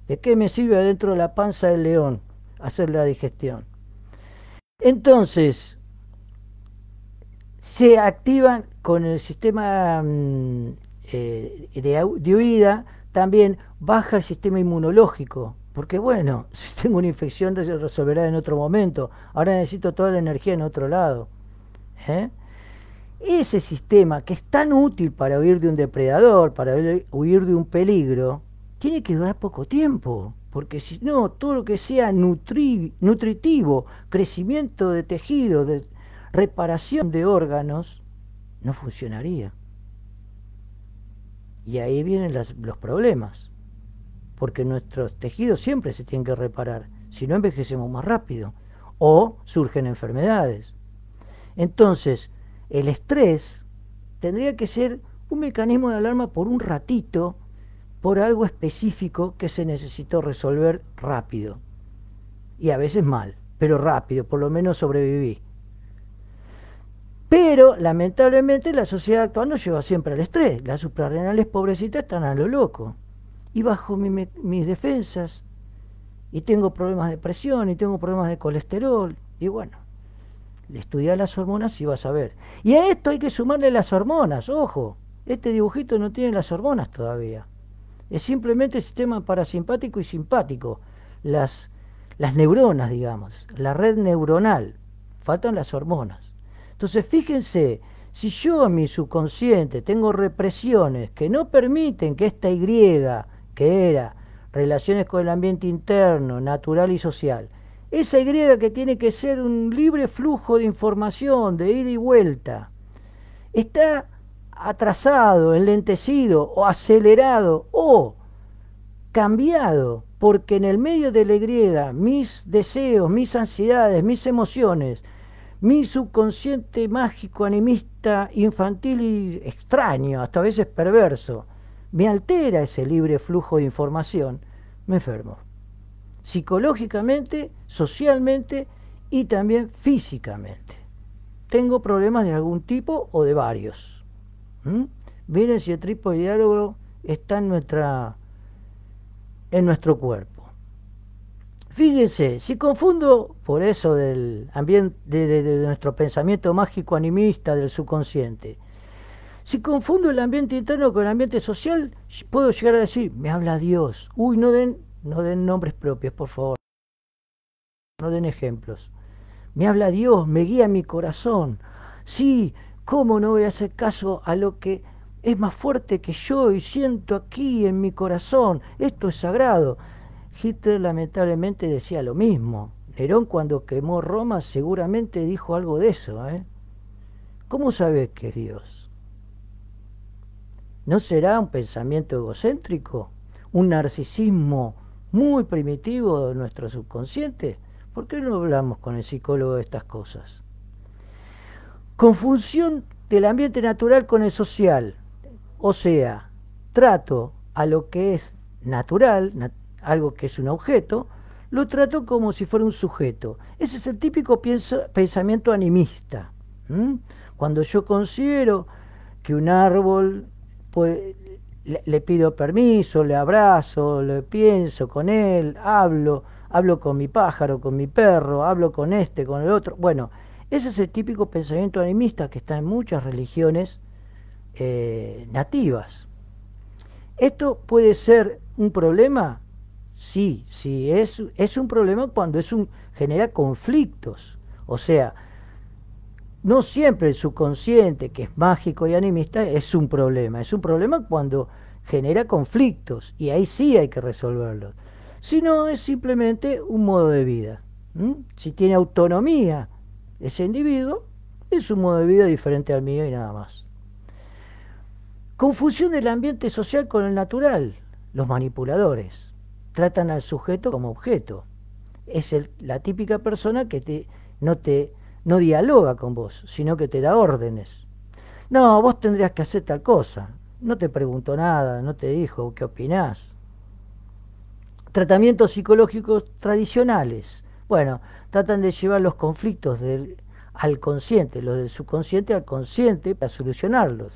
¿De qué me sirve adentro de la panza del león hacer la digestión? Entonces, se activan con el sistema mm, eh, de, de huida, también baja el sistema inmunológico, porque bueno, si tengo una infección se resolverá en otro momento, ahora necesito toda la energía en otro lado. ¿eh? ese sistema que es tan útil para huir de un depredador, para huir de un peligro, tiene que durar poco tiempo, porque si no, todo lo que sea nutritivo, crecimiento de tejido, reparación de órganos, no funcionaría. Y ahí vienen los problemas, porque nuestros tejidos siempre se tienen que reparar, si no envejecemos más rápido, o surgen enfermedades. Entonces, el estrés tendría que ser un mecanismo de alarma por un ratito, por algo específico que se necesitó resolver rápido. Y a veces mal, pero rápido, por lo menos sobreviví. Pero lamentablemente la sociedad actual nos lleva siempre al estrés. Las suprarrenales pobrecitas están a lo loco. Y bajo mis defensas, y tengo problemas de presión, y tengo problemas de colesterol, y bueno, Estudiar las hormonas y vas a ver. Y a esto hay que sumarle las hormonas, ojo. Este dibujito no tiene las hormonas todavía. Es simplemente el sistema parasimpático y simpático. Las, las neuronas, digamos, la red neuronal. Faltan las hormonas. Entonces, fíjense, si yo en mi subconsciente tengo represiones que no permiten que esta Y, que era relaciones con el ambiente interno, natural y social, esa Y que tiene que ser un libre flujo de información, de ida y vuelta, está atrasado, enlentecido o acelerado o cambiado, porque en el medio de la Y mis deseos, mis ansiedades, mis emociones, mi subconsciente mágico, animista, infantil y extraño, hasta a veces perverso, me altera ese libre flujo de información, me enfermo psicológicamente, socialmente y también físicamente. Tengo problemas de algún tipo o de varios. ¿Mm? Miren si el tripo de diálogo está en, nuestra, en nuestro cuerpo. Fíjense, si confundo por eso del ambiente de, de nuestro pensamiento mágico animista del subconsciente, si confundo el ambiente interno con el ambiente social, puedo llegar a decir, me habla Dios. Uy, no den no den nombres propios, por favor. No den ejemplos. Me habla Dios, me guía mi corazón. Sí, ¿cómo no voy a hacer caso a lo que es más fuerte que yo y siento aquí en mi corazón? Esto es sagrado. Hitler lamentablemente decía lo mismo. Nerón cuando quemó Roma seguramente dijo algo de eso. ¿eh? ¿Cómo sabes que es Dios? ¿No será un pensamiento egocéntrico? ¿Un narcisismo muy primitivo de nuestro subconsciente, ¿por qué no hablamos con el psicólogo de estas cosas? Confusión del ambiente natural con el social, o sea, trato a lo que es natural, algo que es un objeto, lo trato como si fuera un sujeto. Ese es el típico pensamiento animista. Cuando yo considero que un árbol puede, le, pido permiso, le abrazo, le pienso con él, hablo, hablo con mi pájaro, con mi perro, hablo con este, con el otro. Bueno, ese es el típico pensamiento animista que está en muchas religiones eh, nativas. ¿Esto puede ser un problema? Sí, sí, es, es un problema cuando es un, genera conflictos. O sea, no siempre el subconsciente, que es mágico y animista, es un problema. Es un problema cuando genera conflictos y ahí sí hay que resolverlos. Si no, es simplemente un modo de vida. Si tiene autonomía ese individuo, es un modo de vida diferente al mío y nada más. Confusión del ambiente social con el natural. Los manipuladores tratan al sujeto como objeto. Es la típica persona que te, no te no dialoga con vos, sino que te da órdenes. No, vos tendrías que hacer tal cosa. No te preguntó nada, no te dijo qué opinás. Tratamientos psicológicos tradicionales. Bueno, tratan de llevar los conflictos al consciente, los del subconsciente al consciente para solucionarlos.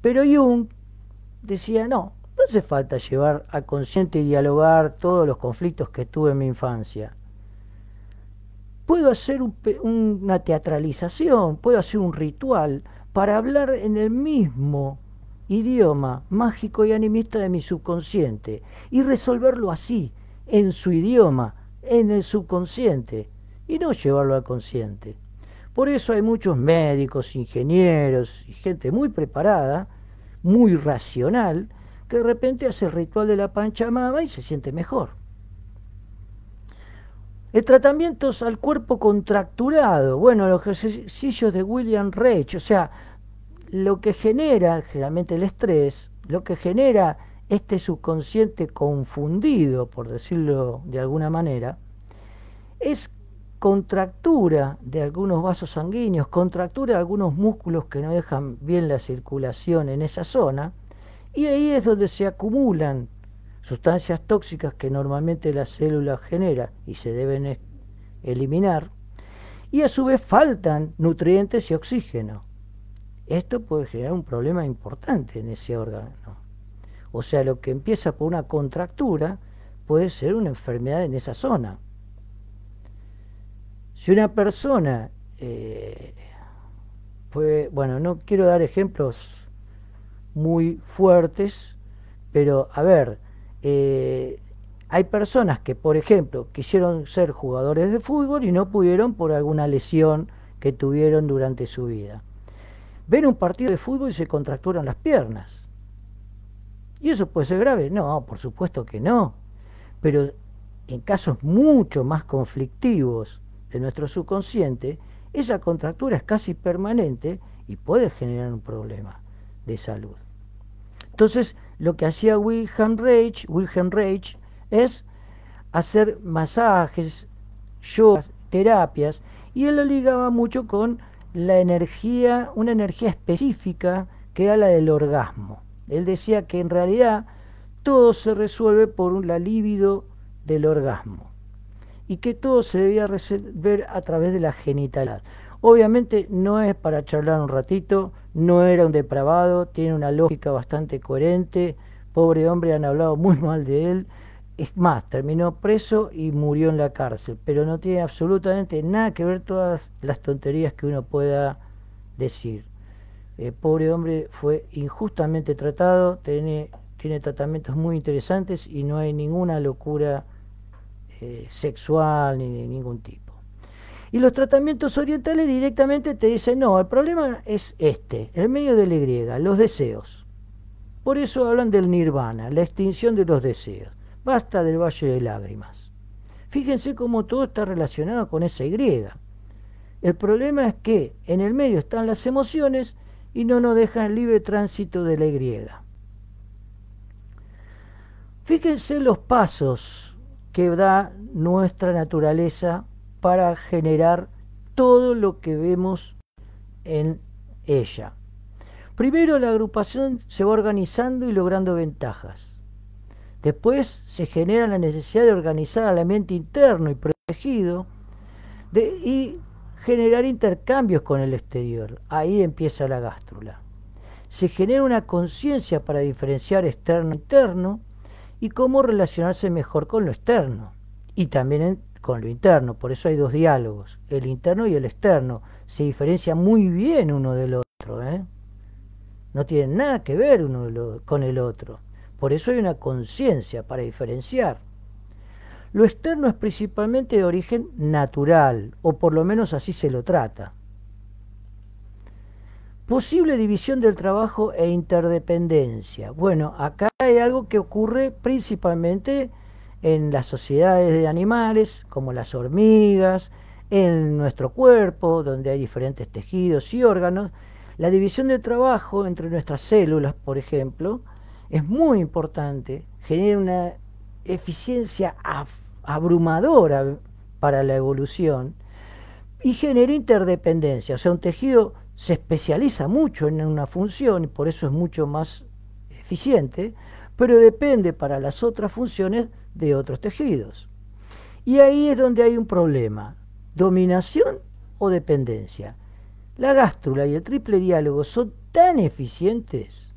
Pero Jung decía, no, no hace falta llevar al consciente y dialogar todos los conflictos que tuve en mi infancia puedo hacer una teatralización, puedo hacer un ritual para hablar en el mismo idioma mágico y animista de mi subconsciente y resolverlo así, en su idioma, en el subconsciente, y no llevarlo al consciente. Por eso hay muchos médicos, ingenieros y gente muy preparada, muy racional, que de repente hace el ritual de la Panchamama y se siente mejor. El tratamiento es al cuerpo contracturado. Bueno, los ejercicios de William Reich, o sea, lo que genera generalmente el estrés, lo que genera este subconsciente confundido, por decirlo de alguna manera, es contractura de algunos vasos sanguíneos, contractura de algunos músculos que no dejan bien la circulación en esa zona, y ahí es donde se acumulan Sustancias tóxicas que normalmente la célula genera y se deben eliminar. Y a su vez faltan nutrientes y oxígeno. Esto puede generar un problema importante en ese órgano. O sea, lo que empieza por una contractura puede ser una enfermedad en esa zona. Si una persona eh, fue, bueno, no quiero dar ejemplos muy fuertes, pero a ver, eh, hay personas que, por ejemplo, quisieron ser jugadores de fútbol y no pudieron por alguna lesión que tuvieron durante su vida. Ven un partido de fútbol y se contracturan las piernas. ¿Y eso puede ser grave? No, por supuesto que no. Pero en casos mucho más conflictivos de nuestro subconsciente, esa contractura es casi permanente y puede generar un problema de salud. Entonces, lo que hacía Wilhelm Reich, Reich es hacer masajes, yogas, terapias, y él lo ligaba mucho con la energía, una energía específica que era la del orgasmo. Él decía que en realidad todo se resuelve por la libido del orgasmo y que todo se debía resolver a través de la genitalidad. Obviamente no es para charlar un ratito, no era un depravado, tiene una lógica bastante coherente, pobre hombre, han hablado muy mal de él. Es más, terminó preso y murió en la cárcel, pero no tiene absolutamente nada que ver todas las tonterías que uno pueda decir. El eh, pobre hombre fue injustamente tratado, tiene, tiene tratamientos muy interesantes y no hay ninguna locura eh, sexual ni de ningún tipo. Y los tratamientos orientales directamente te dicen, no, el problema es este, el medio de la Y, los deseos. Por eso hablan del nirvana, la extinción de los deseos. Basta del valle de lágrimas. Fíjense cómo todo está relacionado con esa Y. El problema es que en el medio están las emociones y no nos dejan libre tránsito de la Y. Fíjense los pasos que da nuestra naturaleza para generar todo lo que vemos en ella. Primero la agrupación se va organizando y logrando ventajas. Después se genera la necesidad de organizar al ambiente interno y protegido y generar intercambios con el exterior. Ahí empieza la gástrula. Se genera una conciencia para diferenciar externo e interno y cómo relacionarse mejor con lo externo y también con lo interno. Por eso hay dos diálogos, el interno y el externo. Se diferencia muy bien uno del otro. ¿eh? No tienen nada que ver uno con el otro. Por eso hay una conciencia para diferenciar. Lo externo es principalmente de origen natural, o por lo menos así se lo trata. Posible división del trabajo e interdependencia. Bueno, acá hay algo que ocurre principalmente en las sociedades de animales, como las hormigas, en nuestro cuerpo, donde hay diferentes tejidos y órganos. La división de trabajo entre nuestras células, por ejemplo, es muy importante, genera una eficiencia abrumadora para la evolución y genera interdependencia. O sea, un tejido se especializa mucho en una función y por eso es mucho más eficiente, pero depende para las otras funciones de otros tejidos. Y ahí es donde hay un problema, dominación o dependencia. La gástrula y el triple diálogo son tan eficientes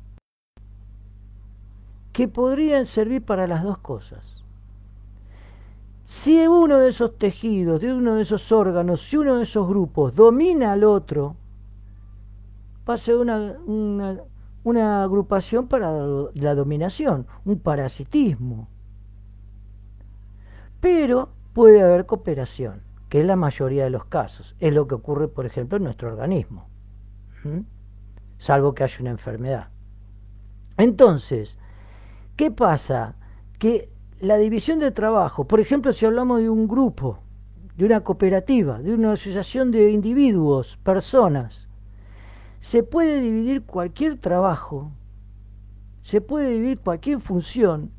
que podrían servir para las dos cosas. Si uno de esos tejidos, de uno de esos órganos, si uno de esos grupos domina al otro, pasa una, una agrupación para la dominación, un parasitismo pero puede haber cooperación, que es la mayoría de los casos. Es lo que ocurre, por ejemplo, en nuestro organismo, salvo que haya una enfermedad. Entonces, ¿qué pasa? Que la división de trabajo, por ejemplo, si hablamos de un grupo, de una cooperativa, de una asociación de individuos, personas, se puede dividir cualquier trabajo, se puede dividir cualquier función,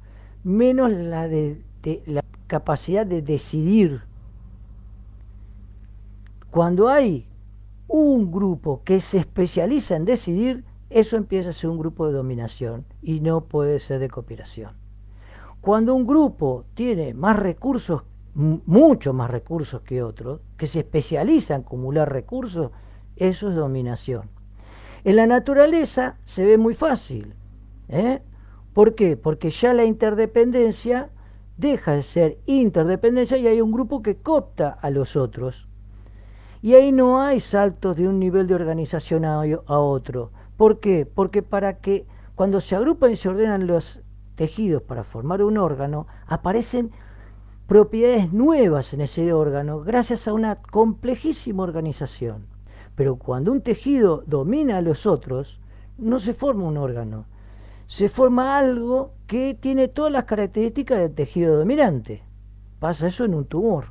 menos la de, de la capacidad de decidir. Cuando hay un grupo que se especializa en decidir, eso empieza a ser un grupo de dominación y no puede ser de cooperación. Cuando un grupo tiene más recursos, mucho más recursos que otros, que se especializa en acumular recursos, eso es dominación. En la naturaleza se ve muy fácil. ¿eh? ¿Por qué? Porque ya la interdependencia deja de ser interdependencia y hay un grupo que copta a los otros. Y ahí no hay saltos de un nivel de organización a, otro. ¿Por qué? Porque para que cuando se agrupan y se ordenan los tejidos para formar un órgano, aparecen propiedades nuevas en ese órgano gracias a una complejísima organización. Pero cuando un tejido domina a los otros, no se forma un órgano, se forma algo que tiene todas las características del tejido dominante. Pasa eso en un tumor.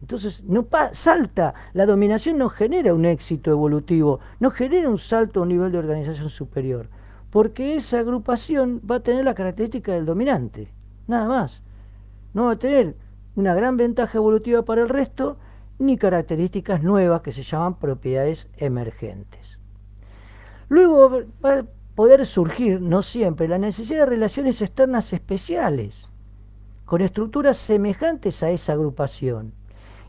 Entonces, no salta, la dominación no genera un éxito evolutivo, no genera un salto a un nivel de organización superior, porque esa agrupación va a tener la característica del dominante, nada más. No va a tener una gran ventaja evolutiva para el resto, ni características nuevas que se llaman propiedades emergentes. Luego poder surgir, no siempre, la necesidad de relaciones externas especiales, con estructuras semejantes a esa agrupación.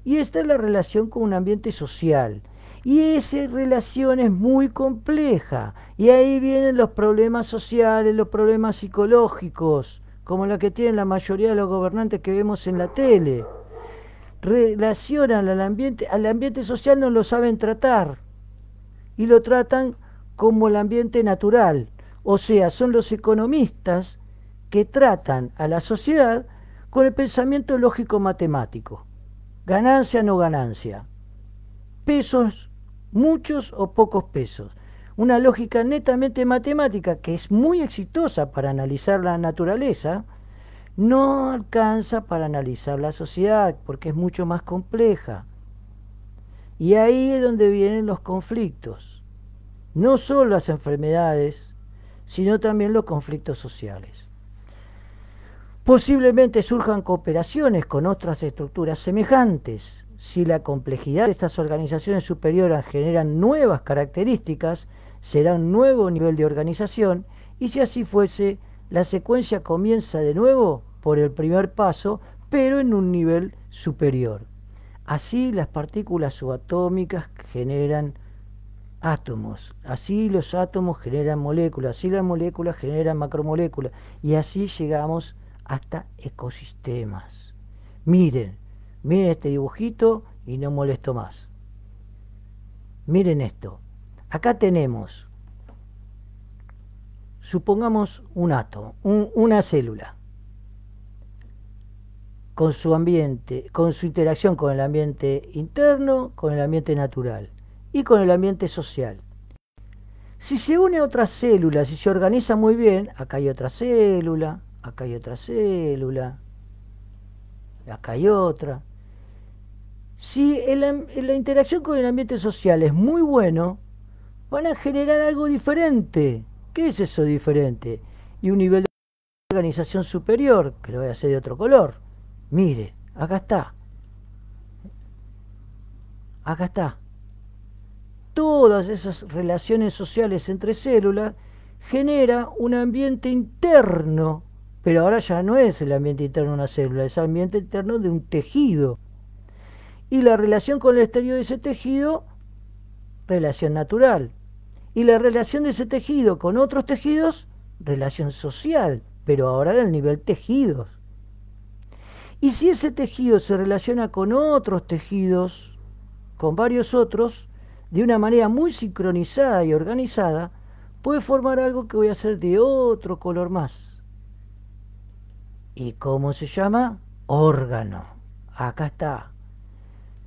Y esta es la relación con un ambiente social. Y esa relación es muy compleja. Y ahí vienen los problemas sociales, los problemas psicológicos, como la que tienen la mayoría de los gobernantes que vemos en la tele. Relacionan al ambiente, al ambiente social no lo saben tratar. Y lo tratan como el ambiente natural. O sea, son los economistas que tratan a la sociedad con el pensamiento lógico-matemático. Ganancia, no ganancia. Pesos, muchos o pocos pesos. Una lógica netamente matemática que es muy exitosa para analizar la naturaleza, no alcanza para analizar la sociedad porque es mucho más compleja. Y ahí es donde vienen los conflictos no solo las enfermedades, sino también los conflictos sociales. Posiblemente surjan cooperaciones con otras estructuras semejantes si la complejidad de estas organizaciones superiores generan nuevas características, será un nuevo nivel de organización y si así fuese, la secuencia comienza de nuevo por el primer paso, pero en un nivel superior. Así las partículas subatómicas generan átomos. Así los átomos generan moléculas, así las moléculas generan macromoléculas y así llegamos hasta ecosistemas. Miren, miren este dibujito y no molesto más. Miren esto. Acá tenemos, supongamos un átomo, una célula, con su ambiente, con su interacción con el ambiente interno, con el ambiente natural y con el ambiente social. Si se une a otras células y se organiza muy bien, acá hay otra célula, acá hay otra célula, acá hay otra. Si la interacción con el ambiente social es muy bueno, van a generar algo diferente. ¿Qué es eso diferente? Y un nivel de organización superior, que lo voy a hacer de otro color. Mire, acá está. Acá está todas esas relaciones sociales entre células, genera un ambiente interno, pero ahora ya no es el ambiente interno de una célula, es el ambiente interno de un tejido. Y la relación con el exterior de ese tejido, relación natural. Y la relación de ese tejido con otros tejidos, relación social, pero ahora del nivel tejidos. Y si ese tejido se relaciona con otros tejidos, con varios otros, de una manera muy sincronizada y organizada, puede formar algo que voy a hacer de otro color más. ¿Y cómo se llama? Órgano. Acá está.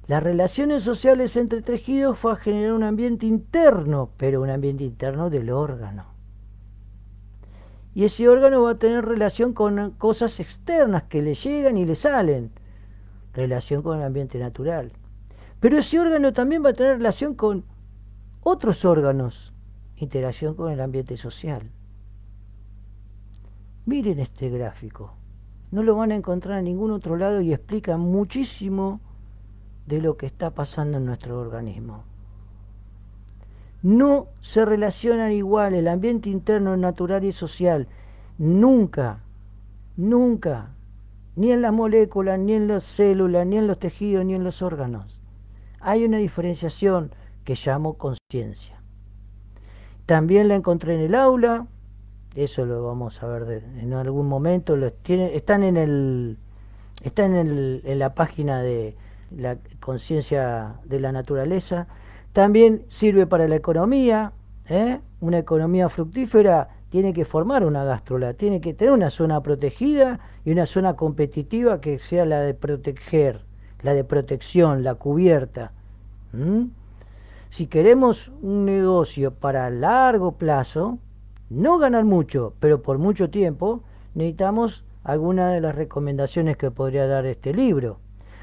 Las relaciones sociales entre tejidos van a generar un ambiente interno, pero un ambiente interno del órgano. Y ese órgano va a tener relación con cosas externas que le llegan y le salen. Relación con el ambiente natural. Pero ese órgano también va a tener relación con otros órganos, interacción con el ambiente social. Miren este gráfico, no lo van a encontrar en ningún otro lado y explica muchísimo de lo que está pasando en nuestro organismo. No se relacionan igual el ambiente interno, natural y social. Nunca, nunca, ni en las moléculas, ni en las células, ni en los tejidos, ni en los órganos hay una diferenciación que llamo conciencia. También la encontré en el aula, eso lo vamos a ver en algún momento, están en está en, la página de la conciencia de la naturaleza. También sirve para la economía, ¿eh? una economía fructífera tiene que formar una gástrula, tiene que tener una zona protegida y una zona competitiva que sea la de proteger la de protección, la cubierta. Si queremos un negocio para largo plazo, no ganar mucho, pero por mucho tiempo, necesitamos alguna de las recomendaciones que podría dar este libro.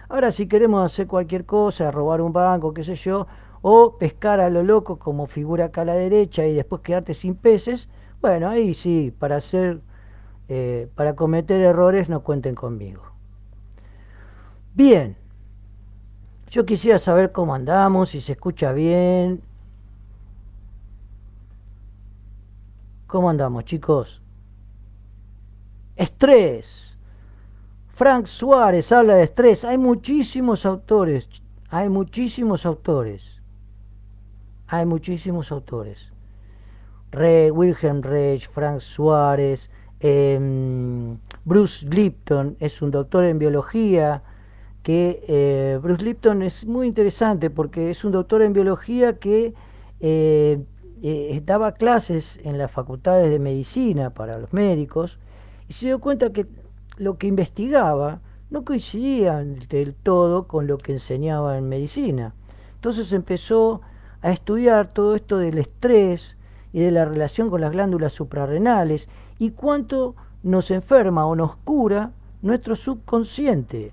Ahora, si queremos hacer cualquier cosa, robar un banco, qué sé yo, o pescar a lo loco como figura acá a la derecha y después quedarte sin peces, bueno, ahí sí, para hacer, eh, para cometer errores no cuenten conmigo. Bien, yo quisiera saber cómo andamos, si se escucha bien. ¿Cómo andamos, chicos? Estrés. Frank Suárez habla de estrés. Hay muchísimos autores. Hay muchísimos autores. Hay muchísimos autores. Re, Wilhelm Reich, Frank Suárez, em, Bruce Lipton es un doctor en biología que eh, Bruce Lipton es muy interesante porque es un doctor en biología que eh, eh, daba clases en las facultades de medicina para los médicos y se dio cuenta que lo que investigaba no coincidía del todo con lo que enseñaba en medicina. Entonces empezó a estudiar todo esto del estrés y de la relación con las glándulas suprarrenales y cuánto nos enferma o nos cura nuestro subconsciente.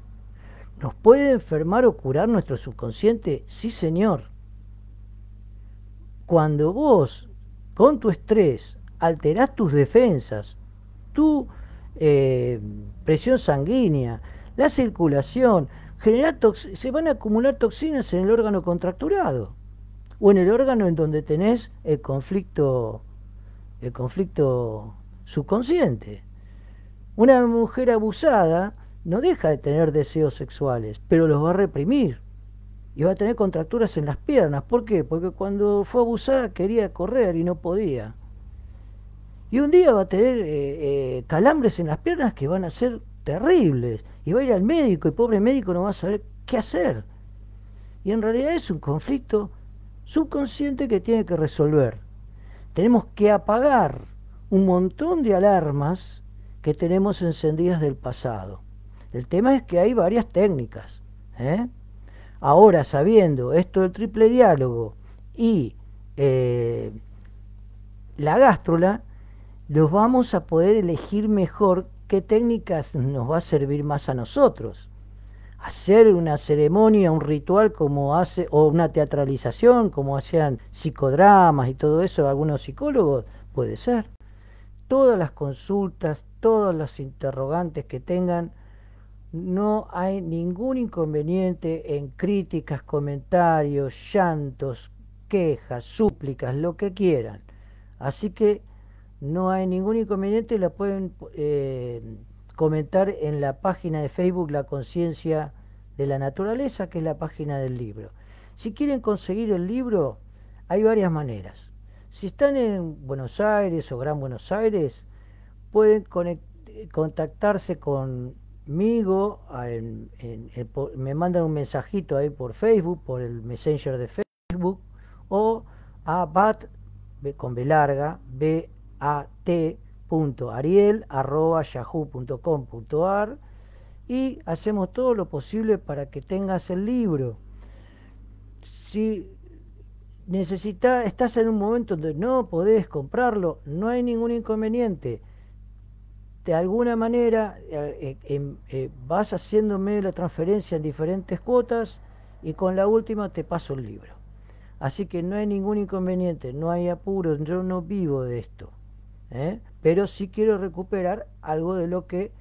¿Nos puede enfermar o curar nuestro subconsciente? Sí, señor. Cuando vos, con tu estrés, alterás tus defensas, tu eh, presión sanguínea, la circulación, se van a acumular toxinas en el órgano contracturado o en el órgano en donde tenés el conflicto, el conflicto subconsciente. Una mujer abusada no deja de tener deseos sexuales, pero los va a reprimir. Y va a tener contracturas en las piernas. ¿Por qué? Porque cuando fue abusada quería correr y no podía. Y un día va a tener eh, eh, calambres en las piernas que van a ser terribles. Y va a ir al médico y el pobre médico no va a saber qué hacer. Y en realidad es un conflicto subconsciente que tiene que resolver. Tenemos que apagar un montón de alarmas que tenemos encendidas del pasado. El tema es que hay varias técnicas. ¿eh? Ahora, sabiendo esto del triple diálogo y eh, la gástrula, los vamos a poder elegir mejor qué técnicas nos va a servir más a nosotros. Hacer una ceremonia, un ritual como hace, o una teatralización, como hacían psicodramas y todo eso, algunos psicólogos, puede ser. Todas las consultas, todos los interrogantes que tengan, no hay ningún inconveniente en críticas, comentarios, llantos, quejas, súplicas, lo que quieran. Así que no hay ningún inconveniente, la pueden eh, comentar en la página de Facebook La Conciencia de la Naturaleza, que es la página del libro. Si quieren conseguir el libro, hay varias maneras. Si están en Buenos Aires o Gran Buenos Aires, pueden contactarse con Migo, me mandan un mensajito ahí por Facebook, por el Messenger de Facebook, o a bat, con B larga, y hacemos todo lo posible para que tengas el libro. Si necesitas, estás en un momento donde no podés comprarlo, no hay ningún inconveniente de alguna manera eh, eh, em, eh, vas haciéndome la transferencia en diferentes cuotas y con la última te paso el libro. Así que no hay ningún inconveniente, no hay apuro, yo no vivo de esto. Pero sí quiero recuperar algo de lo que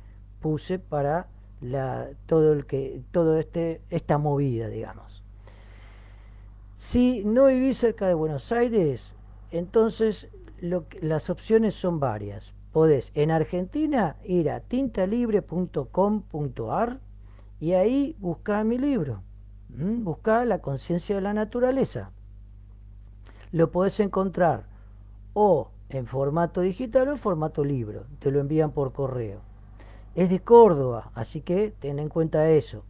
puse para la, todo, el que, todo este, esta movida, digamos. Si no vivís cerca de Buenos Aires, entonces las opciones son varias podés en Argentina ir a tintalibre.com.ar y ahí buscá mi libro. buscar La conciencia de la naturaleza. Lo podés encontrar o en formato digital o en formato libro. Te lo envían por correo. Es de Córdoba, así que ten en cuenta eso.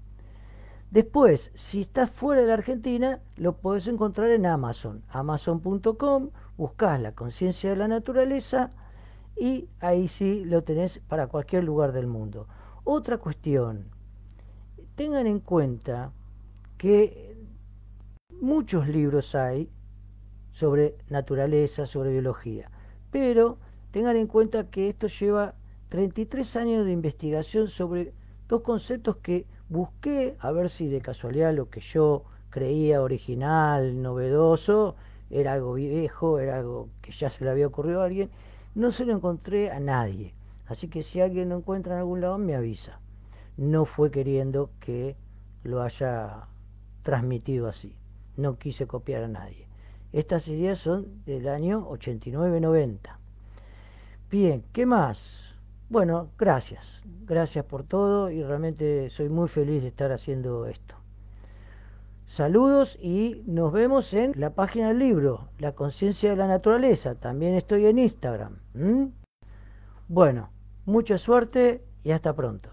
Después, si estás fuera de la Argentina, lo podés encontrar en Amazon. Amazon.com, buscas la conciencia de la naturaleza y ahí sí lo tenés para cualquier lugar del mundo. Otra cuestión, tengan en cuenta que muchos libros hay sobre naturaleza, sobre biología, pero tengan en cuenta que esto lleva 33 años de investigación sobre dos conceptos que busqué a ver si de casualidad lo que yo creía original, novedoso, era algo viejo, era algo que ya se le había ocurrido a alguien, no se lo encontré a nadie. Así que si alguien lo encuentra en algún lado, me avisa. No fue queriendo que lo haya transmitido así. No quise copiar a nadie. Estas ideas son del año 89-90. Bien, ¿qué más? Bueno, gracias. Gracias por todo y realmente soy muy feliz de estar haciendo esto. Saludos y nos vemos en la página del libro, La conciencia de la naturaleza. También estoy en Instagram. Bueno, mucha suerte y hasta pronto.